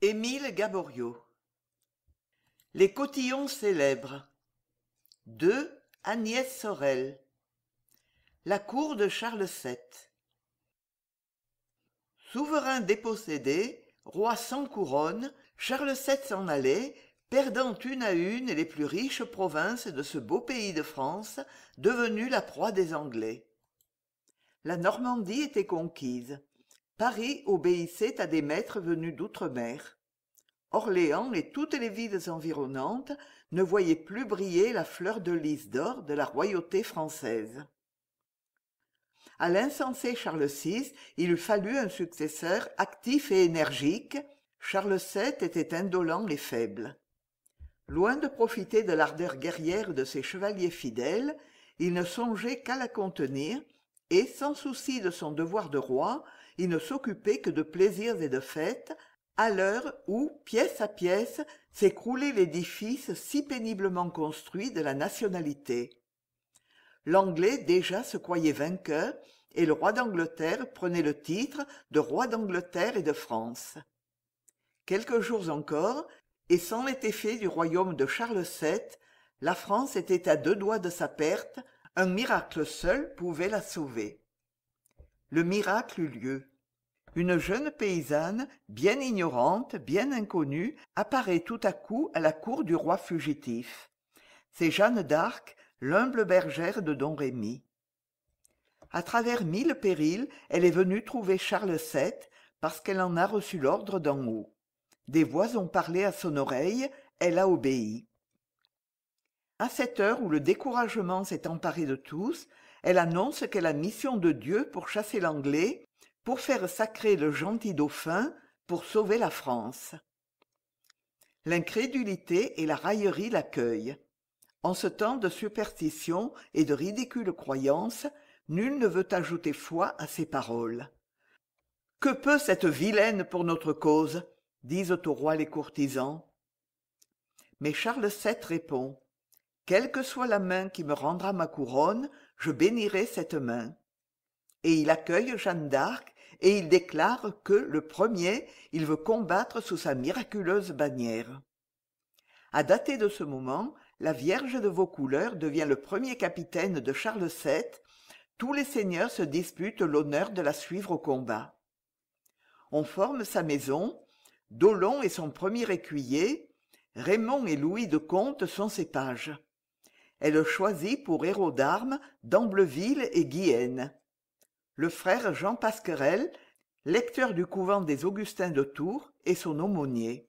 émile gaboriau les cotillons célèbres 2. agnès sorel la cour de charles vii souverain dépossédé roi sans couronne charles vii s'en allait perdant une à une les plus riches provinces de ce beau pays de france devenu la proie des anglais la normandie était conquise paris obéissait à des maîtres venus d'outre-mer orléans et toutes les villes environnantes ne voyaient plus briller la fleur de lys d'or de la royauté française À l'insensé charles vi il eût fallu un successeur actif et énergique charles vii était indolent et faible loin de profiter de l'ardeur guerrière de ses chevaliers fidèles il ne songeait qu'à la contenir et sans souci de son devoir de roi il ne s'occupait que de plaisirs et de fêtes à l'heure où pièce à pièce s'écroulait l'édifice si péniblement construit de la nationalité l'anglais déjà se croyait vainqueur et le roi d'angleterre prenait le titre de roi d'angleterre et de france quelques jours encore et sans l'été fait du royaume de charles vii la france était à deux doigts de sa perte un miracle seul pouvait la sauver le miracle eut lieu une jeune paysanne bien ignorante bien inconnue apparaît tout à coup à la cour du roi fugitif c'est jeanne d'arc l'humble bergère de Don Rémy. À travers mille périls elle est venue trouver charles vii parce qu'elle en a reçu l'ordre d'en haut des voix ont parlé à son oreille elle a obéi À cette heure où le découragement s'est emparé de tous elle annonce qu'elle a mission de dieu pour chasser l'anglais pour faire sacrer le gentil dauphin pour sauver la france l'incrédulité et la raillerie l'accueillent en ce temps de superstition et de ridicule croyances nul ne veut ajouter foi à ses paroles que peut cette vilaine pour notre cause disent au roi les courtisans mais charles vii répond quelle que soit la main qui me rendra ma couronne je bénirai cette main et il accueille jeanne d'arc et il déclare que le premier il veut combattre sous sa miraculeuse bannière À dater de ce moment la vierge de vaucouleurs devient le premier capitaine de charles vii tous les seigneurs se disputent l'honneur de la suivre au combat on forme sa maison dolon est son premier écuyer raymond et louis de comte sont ses pages elle choisit pour héros d'armes dambleville et guienne le frère jean pasquerel lecteur du couvent des augustins de tours et son aumônier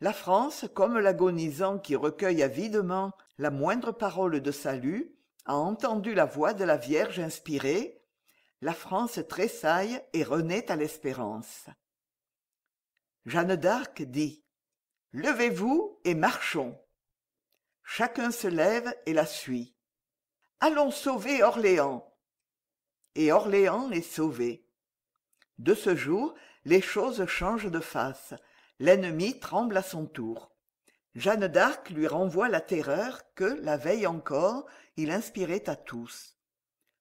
la france comme l'agonisant qui recueille avidement la moindre parole de salut a entendu la voix de la vierge inspirée la france tressaille et renaît à l'espérance jeanne d'arc dit levez-vous et marchons chacun se lève et la suit allons sauver orléans et orléans est sauvé. de ce jour les choses changent de face l'ennemi tremble à son tour jeanne d'arc lui renvoie la terreur que la veille encore il inspirait à tous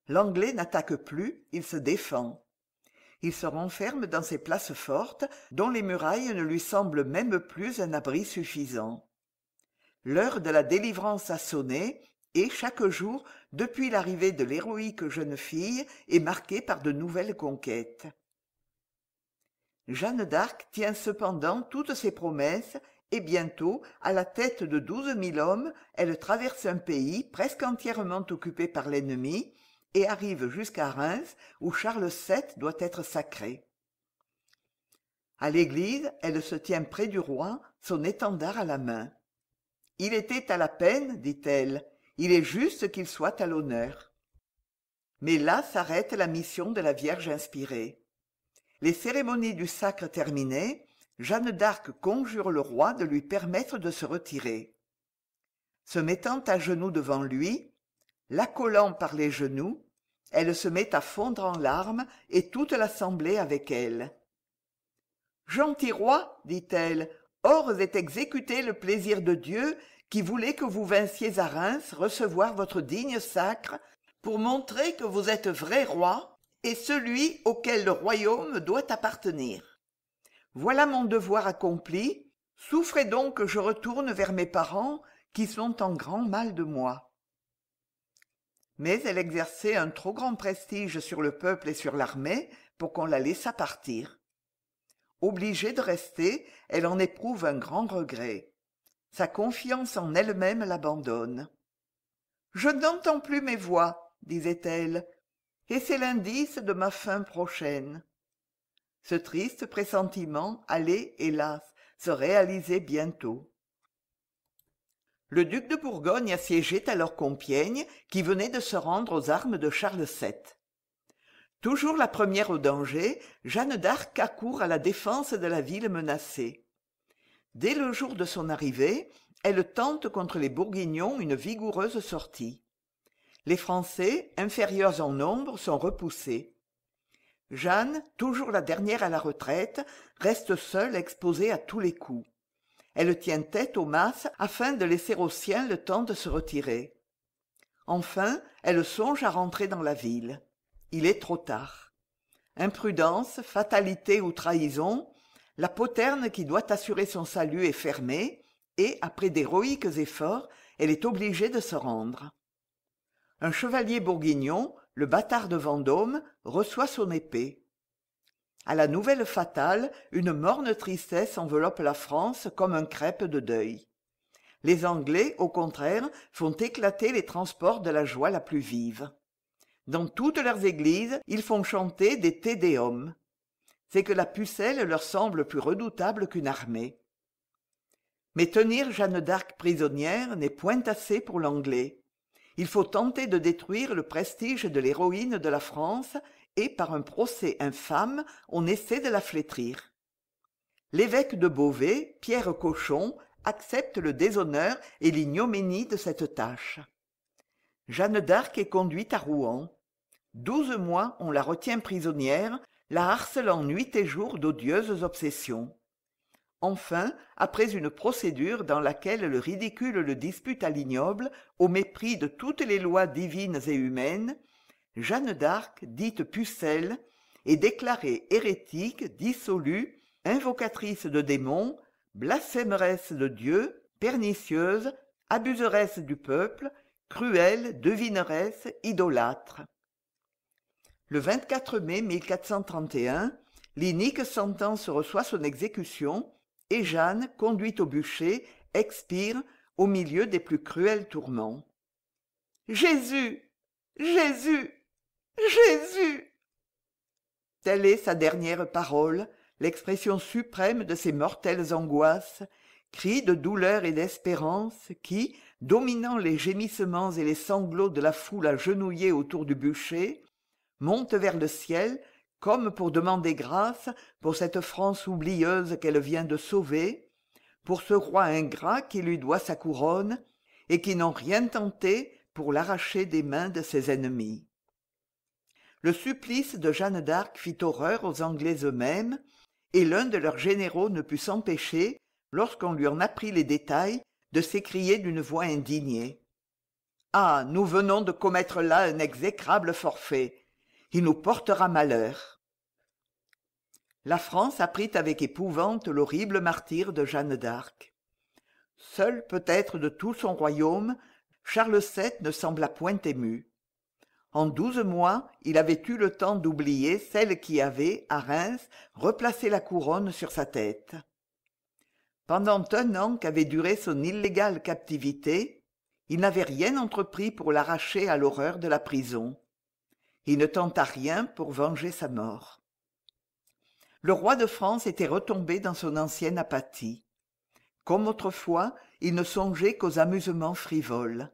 l'anglais n'attaque plus il se défend il se renferme dans ses places fortes dont les murailles ne lui semblent même plus un abri suffisant l'heure de la délivrance a sonné chaque jour depuis l'arrivée de l'héroïque jeune fille est marquée par de nouvelles conquêtes jeanne d'arc tient cependant toutes ses promesses et bientôt à la tête de douze mille hommes elle traverse un pays presque entièrement occupé par l'ennemi et arrive jusqu'à reims où charles vii doit être sacré À l'église elle se tient près du roi son étendard à la main il était à la peine dit-elle il est juste qu'il soit à l'honneur mais là s'arrête la mission de la vierge inspirée les cérémonies du sacre terminées jeanne d'arc conjure le roi de lui permettre de se retirer se mettant à genoux devant lui l'accolant par les genoux elle se met à fondre en larmes et toute l'assemblée avec elle gentil roi dit-elle ors est exécuté le plaisir de dieu qui voulait que vous vinssiez à reims recevoir votre digne sacre pour montrer que vous êtes vrai roi et celui auquel le royaume doit appartenir voilà mon devoir accompli souffrez donc que je retourne vers mes parents qui sont en grand mal de moi mais elle exerçait un trop grand prestige sur le peuple et sur l'armée pour qu'on la laissât partir obligée de rester elle en éprouve un grand regret sa confiance en elle-même l'abandonne je n'entends plus mes voix disait-elle et c'est l'indice de ma fin prochaine ce triste pressentiment allait hélas se réaliser bientôt le duc de bourgogne assiégeait alors compiègne qui venait de se rendre aux armes de charles vii toujours la première au danger jeanne d'arc accourt à la défense de la ville menacée dès le jour de son arrivée elle tente contre les bourguignons une vigoureuse sortie les français inférieurs en nombre sont repoussés jeanne toujours la dernière à la retraite reste seule exposée à tous les coups elle tient tête aux masses afin de laisser aux siens le temps de se retirer enfin elle songe à rentrer dans la ville il est trop tard imprudence fatalité ou trahison la poterne qui doit assurer son salut est fermée et après d'héroïques efforts elle est obligée de se rendre un chevalier bourguignon le bâtard de vendôme reçoit son épée À la nouvelle fatale une morne tristesse enveloppe la france comme un crêpe de deuil les anglais au contraire font éclater les transports de la joie la plus vive dans toutes leurs églises ils font chanter des te deum c'est que la pucelle leur semble plus redoutable qu'une armée mais tenir jeanne d'arc prisonnière n'est point assez pour l'anglais il faut tenter de détruire le prestige de l'héroïne de la france et par un procès infâme on essaie de la flétrir l'évêque de beauvais pierre cochon accepte le déshonneur et l'ignoménie de cette tâche jeanne d'arc est conduite à rouen douze mois on la retient prisonnière la harcelant nuit et jour d'odieuses obsessions enfin après une procédure dans laquelle le ridicule le dispute à l'ignoble au mépris de toutes les lois divines et humaines jeanne d'arc dite pucelle est déclarée hérétique dissolue invocatrice de démons blasphémeresse de dieu pernicieuse abuseresse du peuple cruelle devineresse idolâtre le mai l'inique sentence reçoit son exécution et jeanne conduite au bûcher expire au milieu des plus cruels tourments jésus jésus jésus telle est sa dernière parole l'expression suprême de ses mortelles angoisses cri de douleur et d'espérance qui dominant les gémissements et les sanglots de la foule agenouillée autour du bûcher monte vers le ciel comme pour demander grâce pour cette france oublieuse qu'elle vient de sauver pour ce roi ingrat qui lui doit sa couronne et qui n'ont rien tenté pour l'arracher des mains de ses ennemis le supplice de jeanne d'arc fit horreur aux anglais eux-mêmes et l'un de leurs généraux ne put s'empêcher lorsqu'on lui en apprit les détails de s'écrier d'une voix indignée ah nous venons de commettre là un exécrable forfait il nous portera malheur la france apprit avec épouvante l'horrible martyre de jeanne d'arc seul peut-être de tout son royaume charles vii ne sembla point ému en douze mois il avait eu le temps d'oublier celle qui avait à reims replacé la couronne sur sa tête pendant un an qu'avait duré son illégale captivité il n'avait rien entrepris pour l'arracher à l'horreur de la prison il ne tenta rien pour venger sa mort le roi de france était retombé dans son ancienne apathie comme autrefois il ne songeait qu'aux amusements frivoles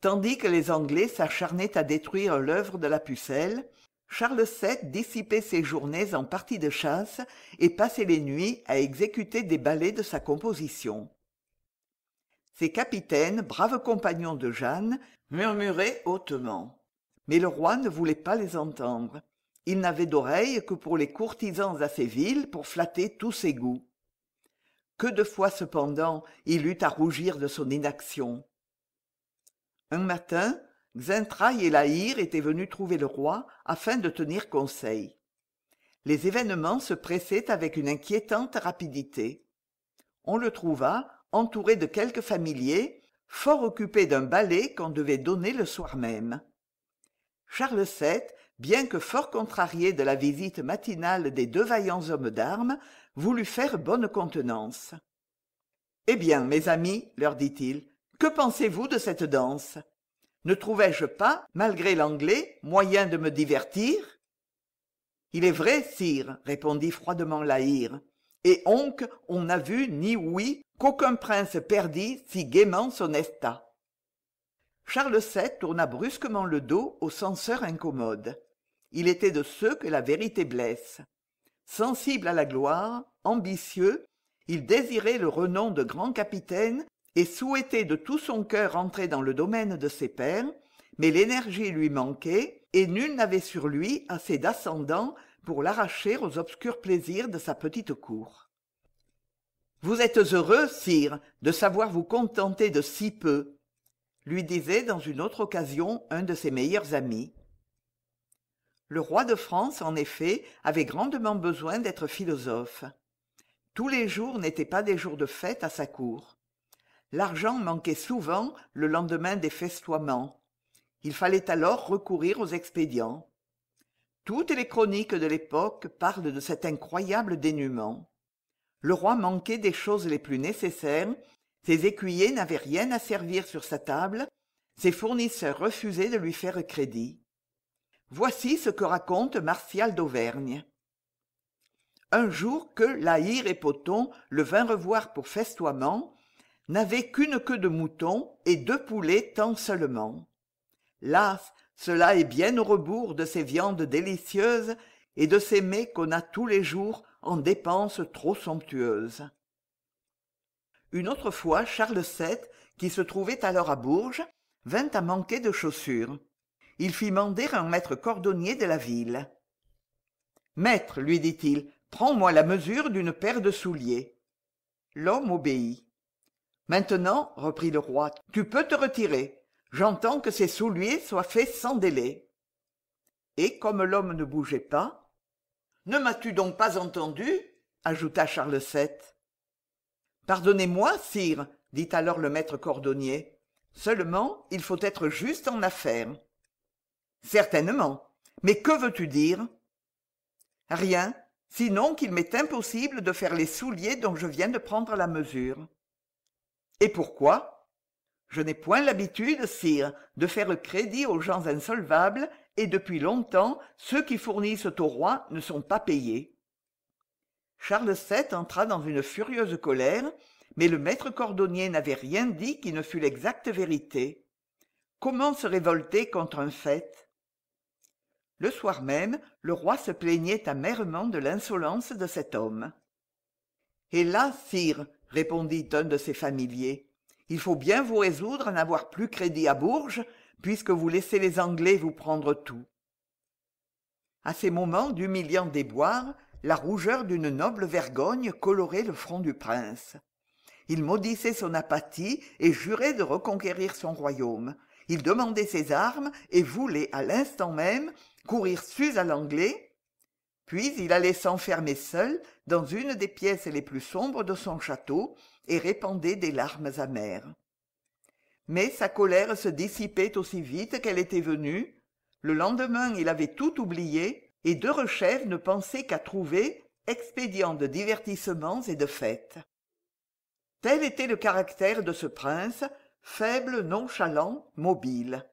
tandis que les anglais s'acharnaient à détruire l'œuvre de la pucelle charles vii dissipait ses journées en parties de chasse et passait les nuits à exécuter des ballets de sa composition ses capitaines braves compagnons de jeanne murmuraient hautement mais le roi ne voulait pas les entendre il n'avait d'oreilles que pour les courtisans à villes pour flatter tous ses goûts que de fois cependant il eut à rougir de son inaction un matin Xintraï et Laïr étaient venus trouver le roi afin de tenir conseil les événements se pressaient avec une inquiétante rapidité on le trouva entouré de quelques familiers fort occupé d'un ballet qu'on devait donner le soir même charles vii bien que fort contrarié de la visite matinale des deux vaillants hommes d'armes voulut faire bonne contenance eh bien mes amis leur dit-il que pensez-vous de cette danse ne trouvais je pas malgré l'anglais moyen de me divertir il est vrai sire répondit froidement la et onque on n'a vu ni oui qu'aucun prince perdit si gaiement son estat charles vii tourna brusquement le dos au censeur incommode il était de ceux que la vérité blesse sensible à la gloire ambitieux il désirait le renom de grand capitaine et souhaitait de tout son cœur entrer dans le domaine de ses pères, mais l'énergie lui manquait et nul n'avait sur lui assez d'ascendant pour l'arracher aux obscurs plaisirs de sa petite cour vous êtes heureux sire de savoir vous contenter de si peu lui disait dans une autre occasion un de ses meilleurs amis le roi de france en effet avait grandement besoin d'être philosophe tous les jours n'étaient pas des jours de fête à sa cour l'argent manquait souvent le lendemain des festoiements il fallait alors recourir aux expédients toutes les chroniques de l'époque parlent de cet incroyable dénûment le roi manquait des choses les plus nécessaires ses écuyers n'avaient rien à servir sur sa table ses fournisseurs refusaient de lui faire crédit voici ce que raconte martial d'auvergne un jour que la et poton le vin revoir pour festoiement n'avait qu'une queue de mouton et deux poulets tant seulement las cela est bien au rebours de ces viandes délicieuses et de ces mets qu'on a tous les jours en dépenses trop somptueuses une autre fois charles vii qui se trouvait alors à bourges vint à manquer de chaussures il fit mander un maître cordonnier de la ville maître lui dit-il prends-moi la mesure d'une paire de souliers l'homme obéit maintenant reprit le roi tu peux te retirer j'entends que ces souliers soient faits sans délai et comme l'homme ne bougeait pas ne m'as-tu donc pas entendu ajouta charles VII pardonnez-moi sire dit alors le maître cordonnier seulement il faut être juste en affaire certainement mais que veux-tu dire rien sinon qu'il m'est impossible de faire les souliers dont je viens de prendre la mesure et pourquoi je n'ai point l'habitude sire de faire crédit aux gens insolvables et depuis longtemps ceux qui fournissent au roi ne sont pas payés charles vii entra dans une furieuse colère mais le maître cordonnier n'avait rien dit qui ne fût l'exacte vérité comment se révolter contre un fait le soir même le roi se plaignait amèrement de l'insolence de cet homme hélas sire répondit un de ses familiers il faut bien vous résoudre à n'avoir plus crédit à bourges puisque vous laissez les anglais vous prendre tout À ces moments d'humiliant déboire, la rougeur d'une noble vergogne colorait le front du prince il maudissait son apathie et jurait de reconquérir son royaume il demandait ses armes et voulait à l'instant même courir sus à l'anglais puis il allait s'enfermer seul dans une des pièces les plus sombres de son château et répandait des larmes amères mais sa colère se dissipait aussi vite qu'elle était venue le lendemain il avait tout oublié et derechef ne pensait qu'à trouver expédient de divertissements et de fêtes tel était le caractère de ce prince faible nonchalant mobile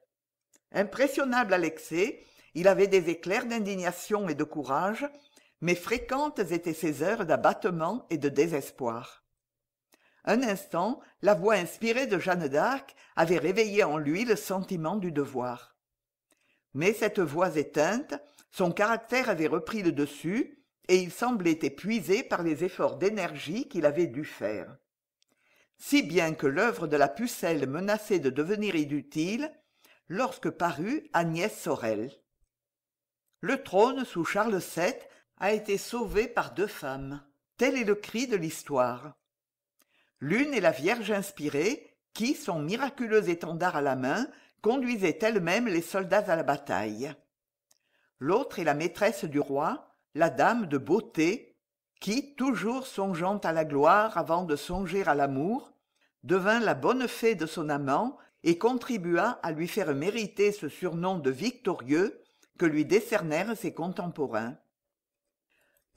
impressionnable à l'excès il avait des éclairs d'indignation et de courage mais fréquentes étaient ses heures d'abattement et de désespoir un instant la voix inspirée de jeanne d'arc avait réveillé en lui le sentiment du devoir mais cette voix éteinte son caractère avait repris le dessus et il semblait épuisé par les efforts d'énergie qu'il avait dû faire si bien que l'œuvre de la pucelle menaçait de devenir inutile lorsque parut agnès sorel le trône sous charles vii a été sauvé par deux femmes tel est le cri de l'histoire l'une est la vierge inspirée qui son miraculeux étendard à la main conduisait elle-même les soldats à la bataille l'autre est la maîtresse du roi la dame de beauté qui toujours songeant à la gloire avant de songer à l'amour devint la bonne fée de son amant et contribua à lui faire mériter ce surnom de victorieux que lui décernèrent ses contemporains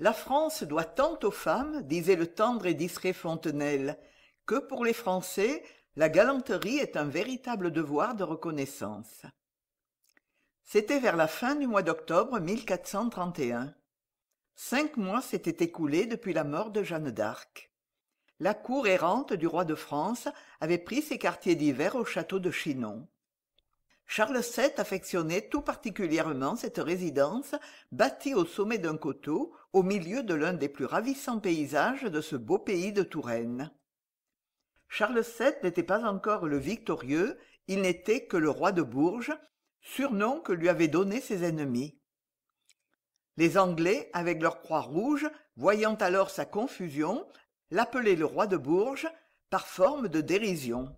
la france doit tant aux femmes disait le tendre et discret fontenelle que pour les français la galanterie est un véritable devoir de reconnaissance c'était vers la fin du mois d'octobre 1431. cinq mois s'étaient écoulés depuis la mort de jeanne d'arc la cour errante du roi de france avait pris ses quartiers d'hiver au château de chinon charles vii affectionnait tout particulièrement cette résidence bâtie au sommet d'un coteau au milieu de l'un des plus ravissants paysages de ce beau pays de touraine charles vii n'était pas encore le victorieux il n'était que le roi de bourges surnom que lui avaient donné ses ennemis les anglais avec leur croix rouge voyant alors sa confusion l'appelaient le roi de bourges par forme de dérision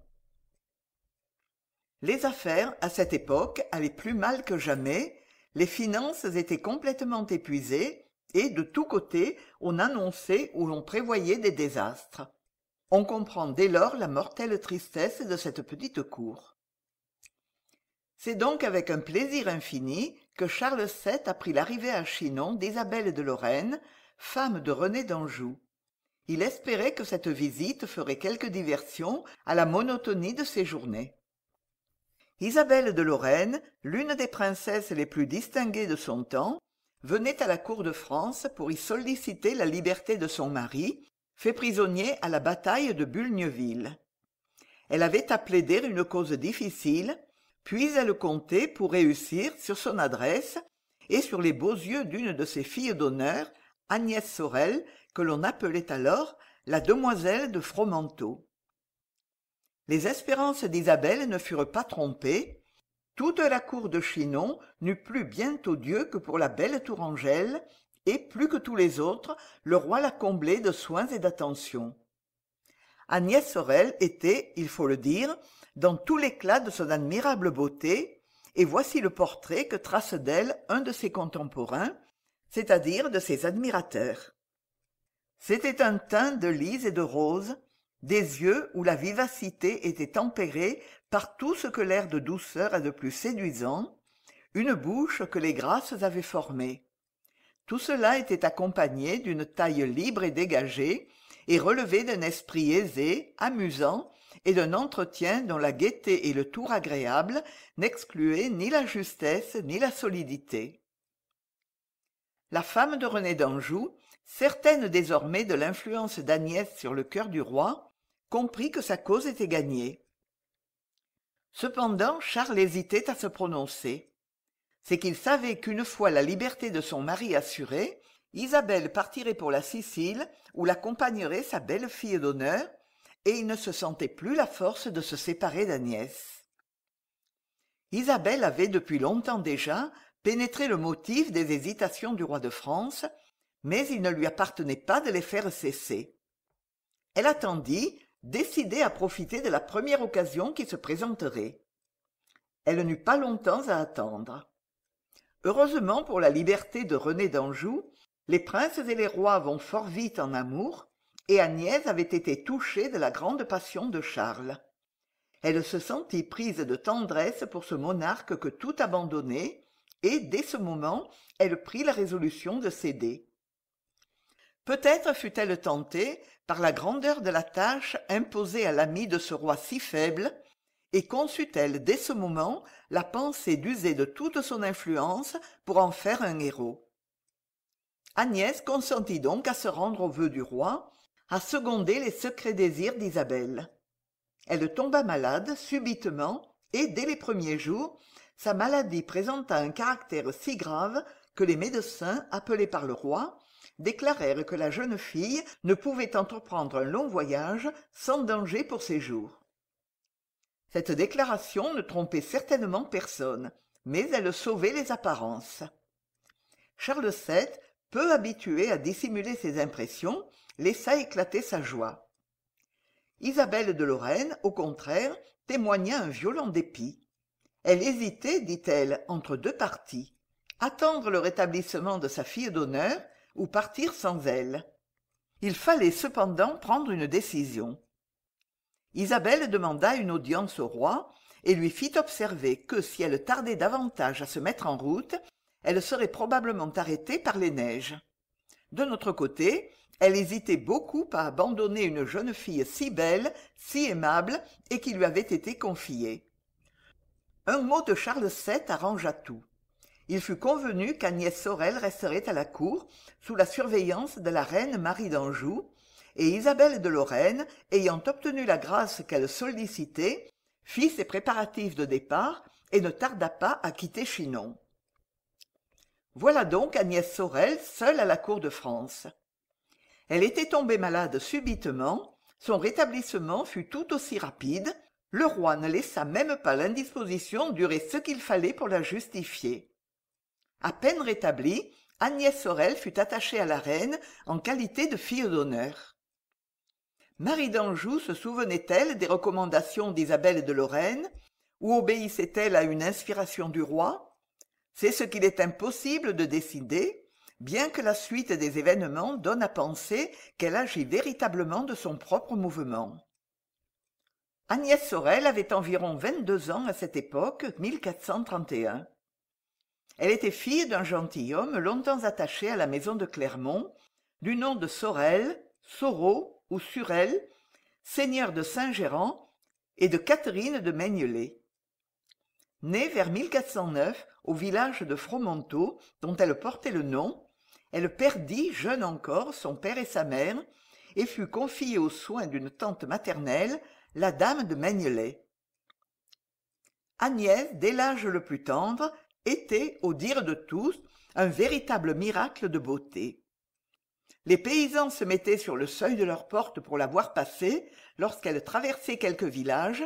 les affaires à cette époque allaient plus mal que jamais les finances étaient complètement épuisées et de tous côtés on annonçait ou l'on prévoyait des désastres on comprend dès lors la mortelle tristesse de cette petite cour c'est donc avec un plaisir infini que charles vii apprit l'arrivée à chinon d'isabelle de lorraine femme de rené d'anjou il espérait que cette visite ferait quelque diversion à la monotonie de ses journées isabelle de lorraine l'une des princesses les plus distinguées de son temps venait à la cour de france pour y solliciter la liberté de son mari fait prisonnier à la bataille de bulgneville elle avait à plaider une cause difficile puis elle comptait pour réussir sur son adresse et sur les beaux yeux d'une de ses filles d'honneur agnès sorel que l'on appelait alors la demoiselle de fromenteau les espérances d'isabelle ne furent pas trompées toute la cour de chinon n'eut plus bientôt Dieu que pour la belle tourangelle et plus que tous les autres le roi la comblait de soins et d'attentions agnès sorel était il faut le dire dans tout l'éclat de son admirable beauté et voici le portrait que trace d'elle un de ses contemporains c'est-à-dire de ses admirateurs c'était un teint de lys et de rose des yeux où la vivacité était tempérée par tout ce que l'air de douceur a de plus séduisant une bouche que les grâces avaient formée tout cela était accompagné d'une taille libre et dégagée et relevé d'un esprit aisé amusant et d'un entretien dont la gaieté et le tour agréable n'excluaient ni la justesse ni la solidité la femme de rené d'anjou certaine désormais de l'influence d'agnès sur le cœur du roi comprit que sa cause était gagnée cependant charles hésitait à se prononcer c'est qu'il savait qu'une fois la liberté de son mari assurée isabelle partirait pour la sicile où l'accompagnerait sa belle-fille d'honneur et il ne se sentait plus la force de se séparer d'agnès isabelle avait depuis longtemps déjà pénétré le motif des hésitations du roi de france mais il ne lui appartenait pas de les faire cesser elle attendit décidée à profiter de la première occasion qui se présenterait elle n'eut pas longtemps à attendre heureusement pour la liberté de rené d'anjou les princes et les rois vont fort vite en amour et agnès avait été touchée de la grande passion de charles elle se sentit prise de tendresse pour ce monarque que tout abandonnait et dès ce moment elle prit la résolution de céder peut-être fut-elle tentée par la grandeur de la tâche imposée à l'ami de ce roi si faible et conçut elle dès ce moment la pensée d'user de toute son influence pour en faire un héros agnès consentit donc à se rendre au vœu du roi à seconder les secrets désirs d'isabelle elle tomba malade subitement et dès les premiers jours sa maladie présenta un caractère si grave que les médecins appelés par le roi déclarèrent que la jeune fille ne pouvait entreprendre un long voyage sans danger pour ses jours cette déclaration ne trompait certainement personne mais elle sauvait les apparences charles VII, peu habituée à dissimuler ses impressions laissa éclater sa joie isabelle de lorraine au contraire témoigna un violent dépit elle hésitait dit-elle entre deux parties, attendre le rétablissement de sa fille d'honneur ou partir sans elle il fallait cependant prendre une décision isabelle demanda une audience au roi et lui fit observer que si elle tardait davantage à se mettre en route elle serait probablement arrêtée par les neiges de notre côté elle hésitait beaucoup à abandonner une jeune fille si belle si aimable et qui lui avait été confiée un mot de charles vii arrangea tout il fut convenu qu'agnès sorel resterait à la cour sous la surveillance de la reine marie d'anjou et isabelle de lorraine ayant obtenu la grâce qu'elle sollicitait fit ses préparatifs de départ et ne tarda pas à quitter chinon voilà donc agnès sorel seule à la cour de france elle était tombée malade subitement son rétablissement fut tout aussi rapide le roi ne laissa même pas l'indisposition durer ce qu'il fallait pour la justifier À peine rétablie agnès sorel fut attachée à la reine en qualité de fille d'honneur marie d'anjou se souvenait-elle des recommandations d'isabelle de lorraine ou obéissait elle à une inspiration du roi c'est ce qu'il est impossible de décider bien que la suite des événements donne à penser qu'elle agit véritablement de son propre mouvement agnès sorel avait environ vingt-deux ans à cette époque 1431. elle était fille d'un gentilhomme longtemps attaché à la maison de clermont du nom de sorel Soreau ou surel seigneur de saint gérand et de catherine de meignelé née vers au village de fromenteau dont elle portait le nom elle perdit jeune encore son père et sa mère et fut confiée aux soins d'une tante maternelle la dame de magnelet agnès dès l'âge le plus tendre était au dire de tous un véritable miracle de beauté les paysans se mettaient sur le seuil de leur porte pour la voir passer lorsqu'elle traversait quelques villages,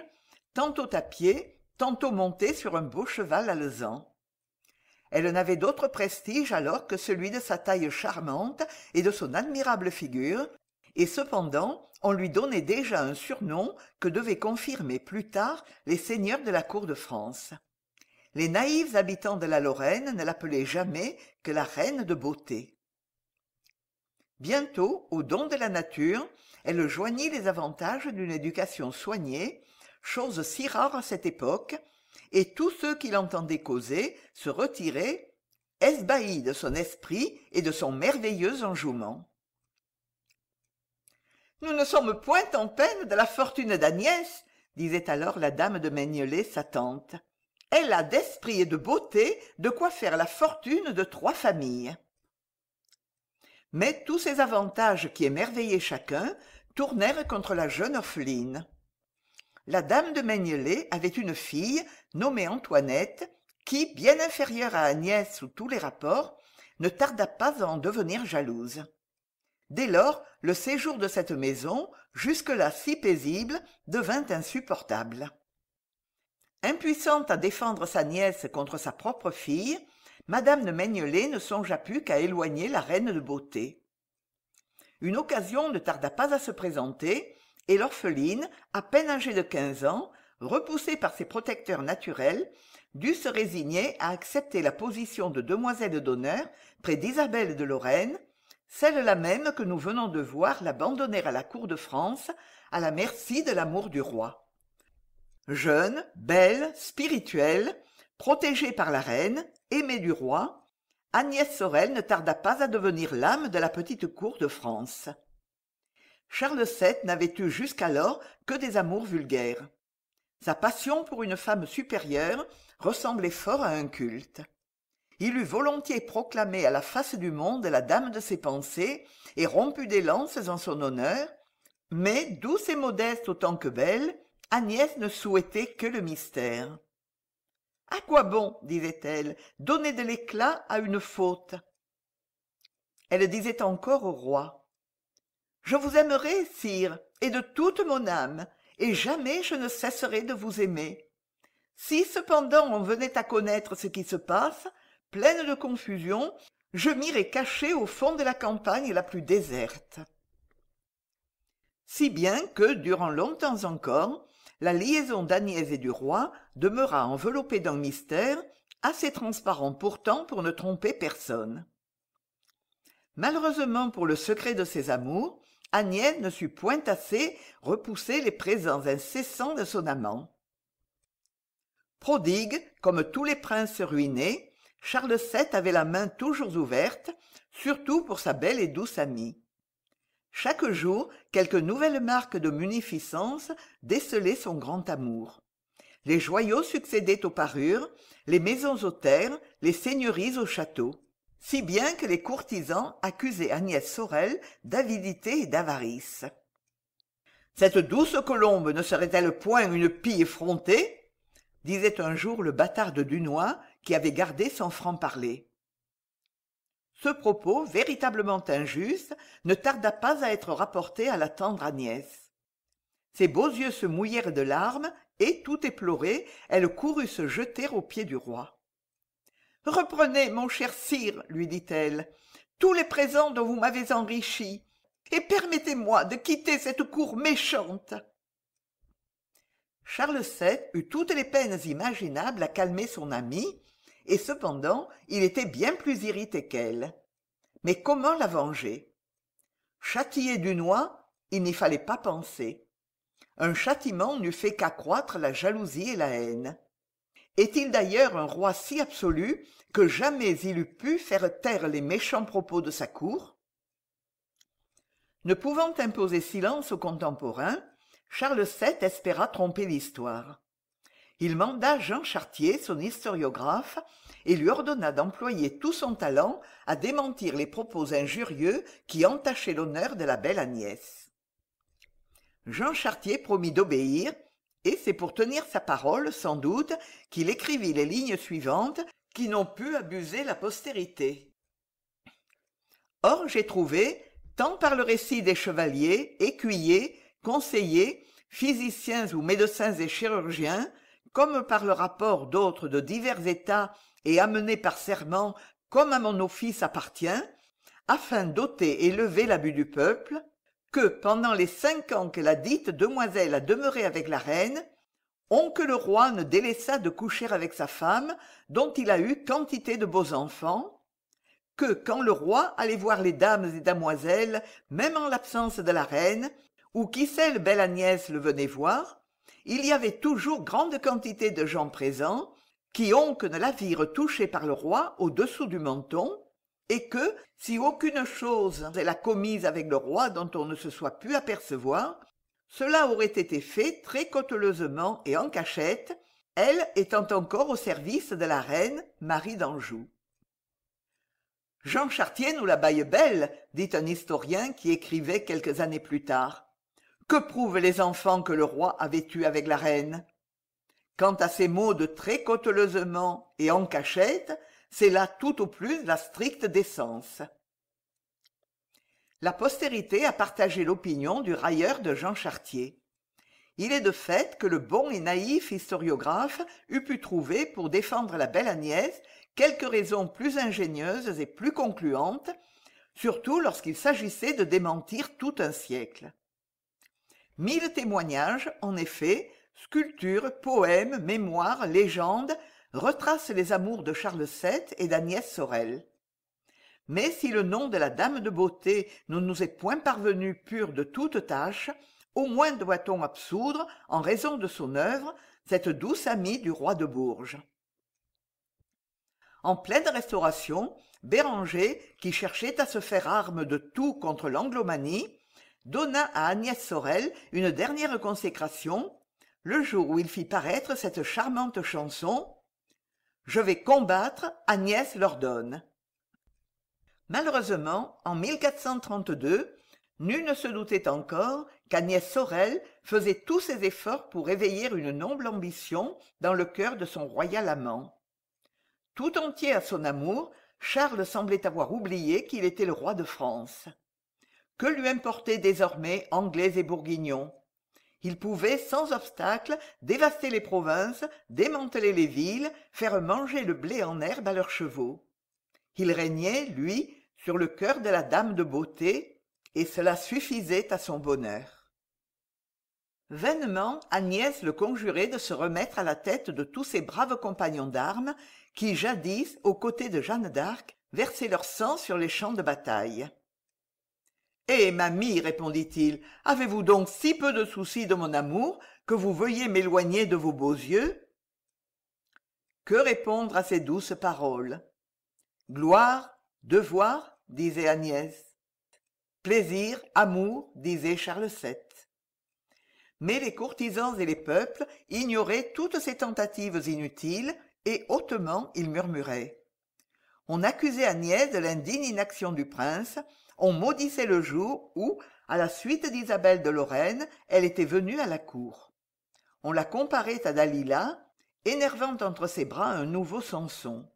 tantôt à pied tantôt montée sur un beau cheval alezan elle n'avait d'autre prestige alors que celui de sa taille charmante et de son admirable figure et cependant on lui donnait déjà un surnom que devaient confirmer plus tard les seigneurs de la cour de france les naïfs habitants de la lorraine ne l'appelaient jamais que la reine de beauté bientôt aux dons de la nature elle joignit les avantages d'une éducation soignée chose si rare à cette époque et tous ceux qui l'entendaient causer se retiraient esbahis de son esprit et de son merveilleux enjouement nous ne sommes point en peine de la fortune d'agnès disait alors la dame de meignelay sa tante elle a d'esprit et de beauté de quoi faire la fortune de trois familles mais tous ces avantages qui émerveillaient chacun tournèrent contre la jeune orpheline la dame de meignelay avait une fille nommée antoinette qui bien inférieure à agnès sous tous les rapports ne tarda pas à en devenir jalouse dès lors le séjour de cette maison jusque-là si paisible devint insupportable impuissante à défendre sa nièce contre sa propre fille Madame de Meignelé ne songea plus qu'à éloigner la reine de beauté une occasion ne tarda pas à se présenter et l'orpheline à peine âgée de quinze ans repoussée par ses protecteurs naturels dut se résigner à accepter la position de demoiselle d'honneur près d'isabelle de lorraine celle-là même que nous venons de voir l'abandonner à la cour de france à la merci de l'amour du roi jeune belle spirituelle protégée par la reine aimée du roi agnès sorel ne tarda pas à devenir l'âme de la petite cour de france charles vii n'avait eu jusqu'alors que des amours vulgaires sa passion pour une femme supérieure ressemblait fort à un culte il eût volontiers proclamé à la face du monde la dame de ses pensées et rompu des lances en son honneur mais douce et modeste autant que belle agnès ne souhaitait que le mystère À quoi bon disait-elle donner de l'éclat à une faute elle disait encore au roi je vous aimerai sire et de toute mon âme et jamais je ne cesserai de vous aimer si cependant on venait à connaître ce qui se passe pleine de confusion je m'irai cacher au fond de la campagne la plus déserte si bien que durant longtemps encore la liaison d'agnès et du roi demeura enveloppée d'un mystère assez transparent pourtant pour ne tromper personne malheureusement pour le secret de ses amours agnès ne sut point assez repousser les présents incessants de son amant prodigue comme tous les princes ruinés charles vii avait la main toujours ouverte surtout pour sa belle et douce amie chaque jour quelque nouvelle marque de munificence décelait son grand amour les joyaux succédaient aux parures les maisons aux terres les seigneuries aux châteaux si bien que les courtisans accusaient agnès sorel d'avidité et d'avarice cette douce colombe ne serait-elle point une pie effrontée disait un jour le bâtard de dunois qui avait gardé son franc-parler ce propos véritablement injuste ne tarda pas à être rapporté à la tendre agnès ses beaux yeux se mouillèrent de larmes et tout éplorée elle courut se jeter aux pieds du roi reprenez mon cher sire lui dit-elle tous les présents dont vous m'avez enrichi et permettez-moi de quitter cette cour méchante charles vii eut toutes les peines imaginables à calmer son amie et cependant il était bien plus irrité qu'elle mais comment la venger châtier noix, il n'y fallait pas penser un châtiment n'eût fait qu'accroître la jalousie et la haine est-il d'ailleurs un roi si absolu que jamais il eût pu faire taire les méchants propos de sa cour ne pouvant imposer silence aux contemporains charles vii espéra tromper l'histoire il manda jean chartier son historiographe et lui ordonna d'employer tout son talent à démentir les propos injurieux qui entachaient l'honneur de la belle agnès jean chartier promit d'obéir et c'est pour tenir sa parole sans doute qu'il écrivit les lignes suivantes qui n'ont pu abuser la postérité or j'ai trouvé tant par le récit des chevaliers écuyers conseillers physiciens ou médecins et chirurgiens comme par le rapport d'autres de divers états et amenés par serment comme à mon office appartient afin d'ôter et lever l'abus du peuple que pendant les cinq ans que la dite demoiselle a demeuré avec la reine le roi ne délaissa de coucher avec sa femme dont il a eu quantité de beaux enfants que quand le roi allait voir les dames et damoiselles même en l'absence de la reine ou qui celle belle agnès le venait voir il y avait toujours grande quantité de gens présents qui que ne la virent touchée par le roi au-dessous du menton et que si aucune chose elle a commise avec le roi dont on ne se soit pu apercevoir cela aurait été fait très cauteleusement et en cachette elle étant encore au service de la reine marie d'anjou jean chartier nous la baille belle dit un historien qui écrivait quelques années plus tard que prouvent les enfants que le roi avait eus avec la reine quant à ces mots de très cauteleusement et en cachette c'est là tout au plus la stricte décence la postérité a partagé l'opinion du railleur de jean chartier il est de fait que le bon et naïf historiographe eût pu trouver pour défendre la belle agnès quelques raisons plus ingénieuses et plus concluantes surtout lorsqu'il s'agissait de démentir tout un siècle mille témoignages en effet sculptures poèmes mémoires légendes retrace les amours de charles vii et d'agnès sorel mais si le nom de la dame de beauté ne nous est point parvenu pur de toute tâche, au moins doit-on absoudre en raison de son œuvre cette douce amie du roi de bourges en pleine restauration béranger qui cherchait à se faire arme de tout contre l'anglomanie donna à agnès sorel une dernière consécration le jour où il fit paraître cette charmante chanson je vais combattre agnès l'ordonne malheureusement en 1432, nul ne se doutait encore qu'agnès sorel faisait tous ses efforts pour éveiller une noble ambition dans le cœur de son royal amant tout entier à son amour charles semblait avoir oublié qu'il était le roi de france que lui importaient désormais anglais et bourguignons il pouvait sans obstacle dévaster les provinces démanteler les villes faire manger le blé en herbe à leurs chevaux il régnait lui sur le cœur de la dame de beauté et cela suffisait à son bonheur vainement agnès le conjurait de se remettre à la tête de tous ses braves compagnons d'armes qui jadis aux côtés de jeanne d'arc versaient leur sang sur les champs de bataille eh mamie répondit-il avez-vous donc si peu de souci de mon amour que vous veuillez m'éloigner de vos beaux yeux que répondre à ces douces paroles gloire devoir disait agnès plaisir amour disait charles vii mais les courtisans et les peuples ignoraient toutes ces tentatives inutiles et hautement ils murmuraient on accusait agnès de l'indigne inaction du prince on maudissait le jour où à la suite d'isabelle de lorraine elle était venue à la cour on la comparait à dalila énervant entre ses bras un nouveau samson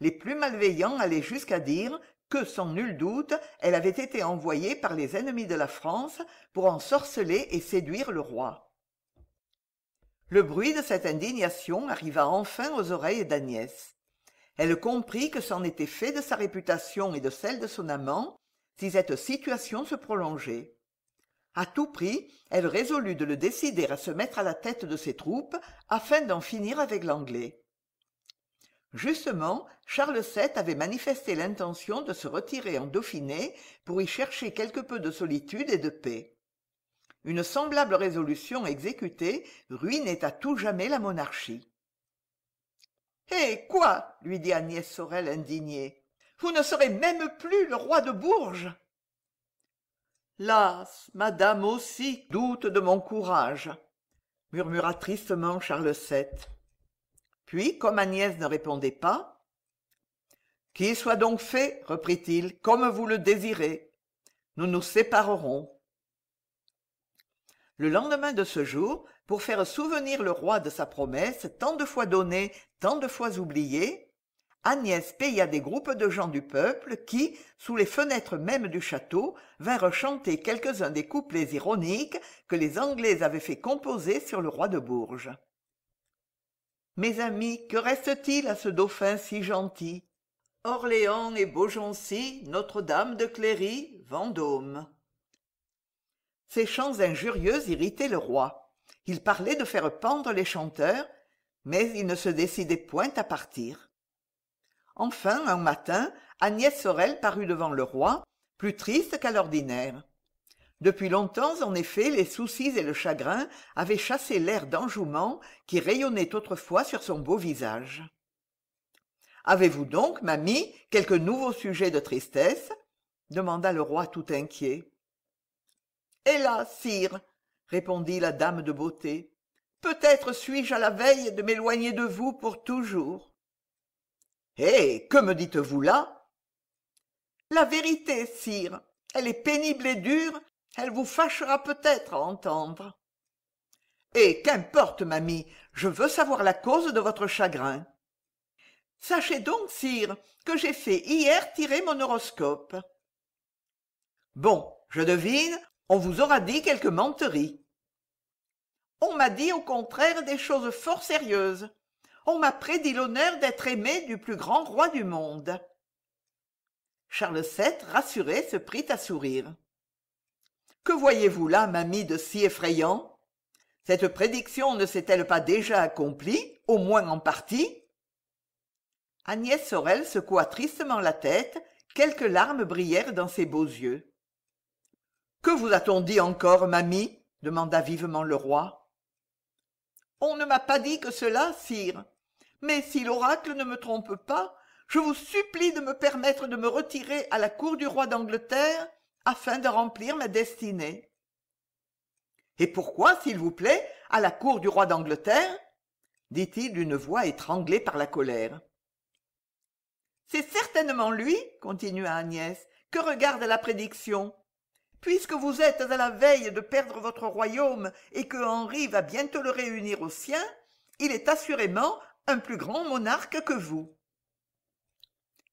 les plus malveillants allaient jusqu'à dire que sans nul doute elle avait été envoyée par les ennemis de la france pour ensorceler et séduire le roi le bruit de cette indignation arriva enfin aux oreilles d'agnès elle comprit que c'en était fait de sa réputation et de celle de son amant si cette situation se prolongeait À tout prix elle résolut de le décider à se mettre à la tête de ses troupes afin d'en finir avec l'anglais justement charles vii avait manifesté l'intention de se retirer en dauphiné pour y chercher quelque peu de solitude et de paix une semblable résolution exécutée ruinait à tout jamais la monarchie eh quoi lui dit agnès sorel indignée vous ne serez même plus le roi de bourges las madame aussi doute de mon courage murmura tristement charles vii puis comme agnès ne répondait pas qu'il soit donc fait reprit-il comme vous le désirez nous nous séparerons le lendemain de ce jour pour faire souvenir le roi de sa promesse tant de fois donnée tant de fois oubliée agnès paya des groupes de gens du peuple qui sous les fenêtres mêmes du château vinrent chanter quelques-uns des couplets ironiques que les anglais avaient fait composer sur le roi de bourges mes amis que reste-t-il à ce dauphin si gentil orléans et beaugency notre-dame de cléry vendôme ces chants injurieux irritaient le roi il parlait de faire pendre les chanteurs mais il ne se décidait point à partir enfin un matin agnès sorel parut devant le roi plus triste qu'à l'ordinaire depuis longtemps en effet les soucis et le chagrin avaient chassé l'air d'enjouement qui rayonnait autrefois sur son beau visage avez-vous donc mamie quelque nouveau sujet de tristesse demanda le roi tout inquiet hélas sire répondit la dame de beauté peut-être suis-je à la veille de m'éloigner de vous pour toujours eh, « Hé, que me dites-vous là la vérité sire elle est pénible et dure elle vous fâchera peut-être à entendre Et eh, qu'importe mamie je veux savoir la cause de votre chagrin sachez donc sire que j'ai fait hier tirer mon horoscope bon je devine on vous aura dit quelque menterie on m'a dit au contraire des choses fort sérieuses on m'a prédit l'honneur d'être aimé du plus grand roi du monde charles vii rassuré se prit à sourire que voyez-vous là mamie de si effrayant cette prédiction ne s'est-elle pas déjà accomplie au moins en partie agnès sorel secoua tristement la tête quelques larmes brillèrent dans ses beaux yeux que vous a-t-on dit encore mamie demanda vivement le roi on ne m'a pas dit que cela sire mais si l'oracle ne me trompe pas je vous supplie de me permettre de me retirer à la cour du roi d'angleterre afin de remplir ma destinée et pourquoi s'il vous plaît à la cour du roi d'angleterre dit-il d'une voix étranglée par la colère c'est certainement lui continua agnès que regarde la prédiction puisque vous êtes à la veille de perdre votre royaume et que henri va bientôt le réunir au sien il est assurément un plus grand monarque que vous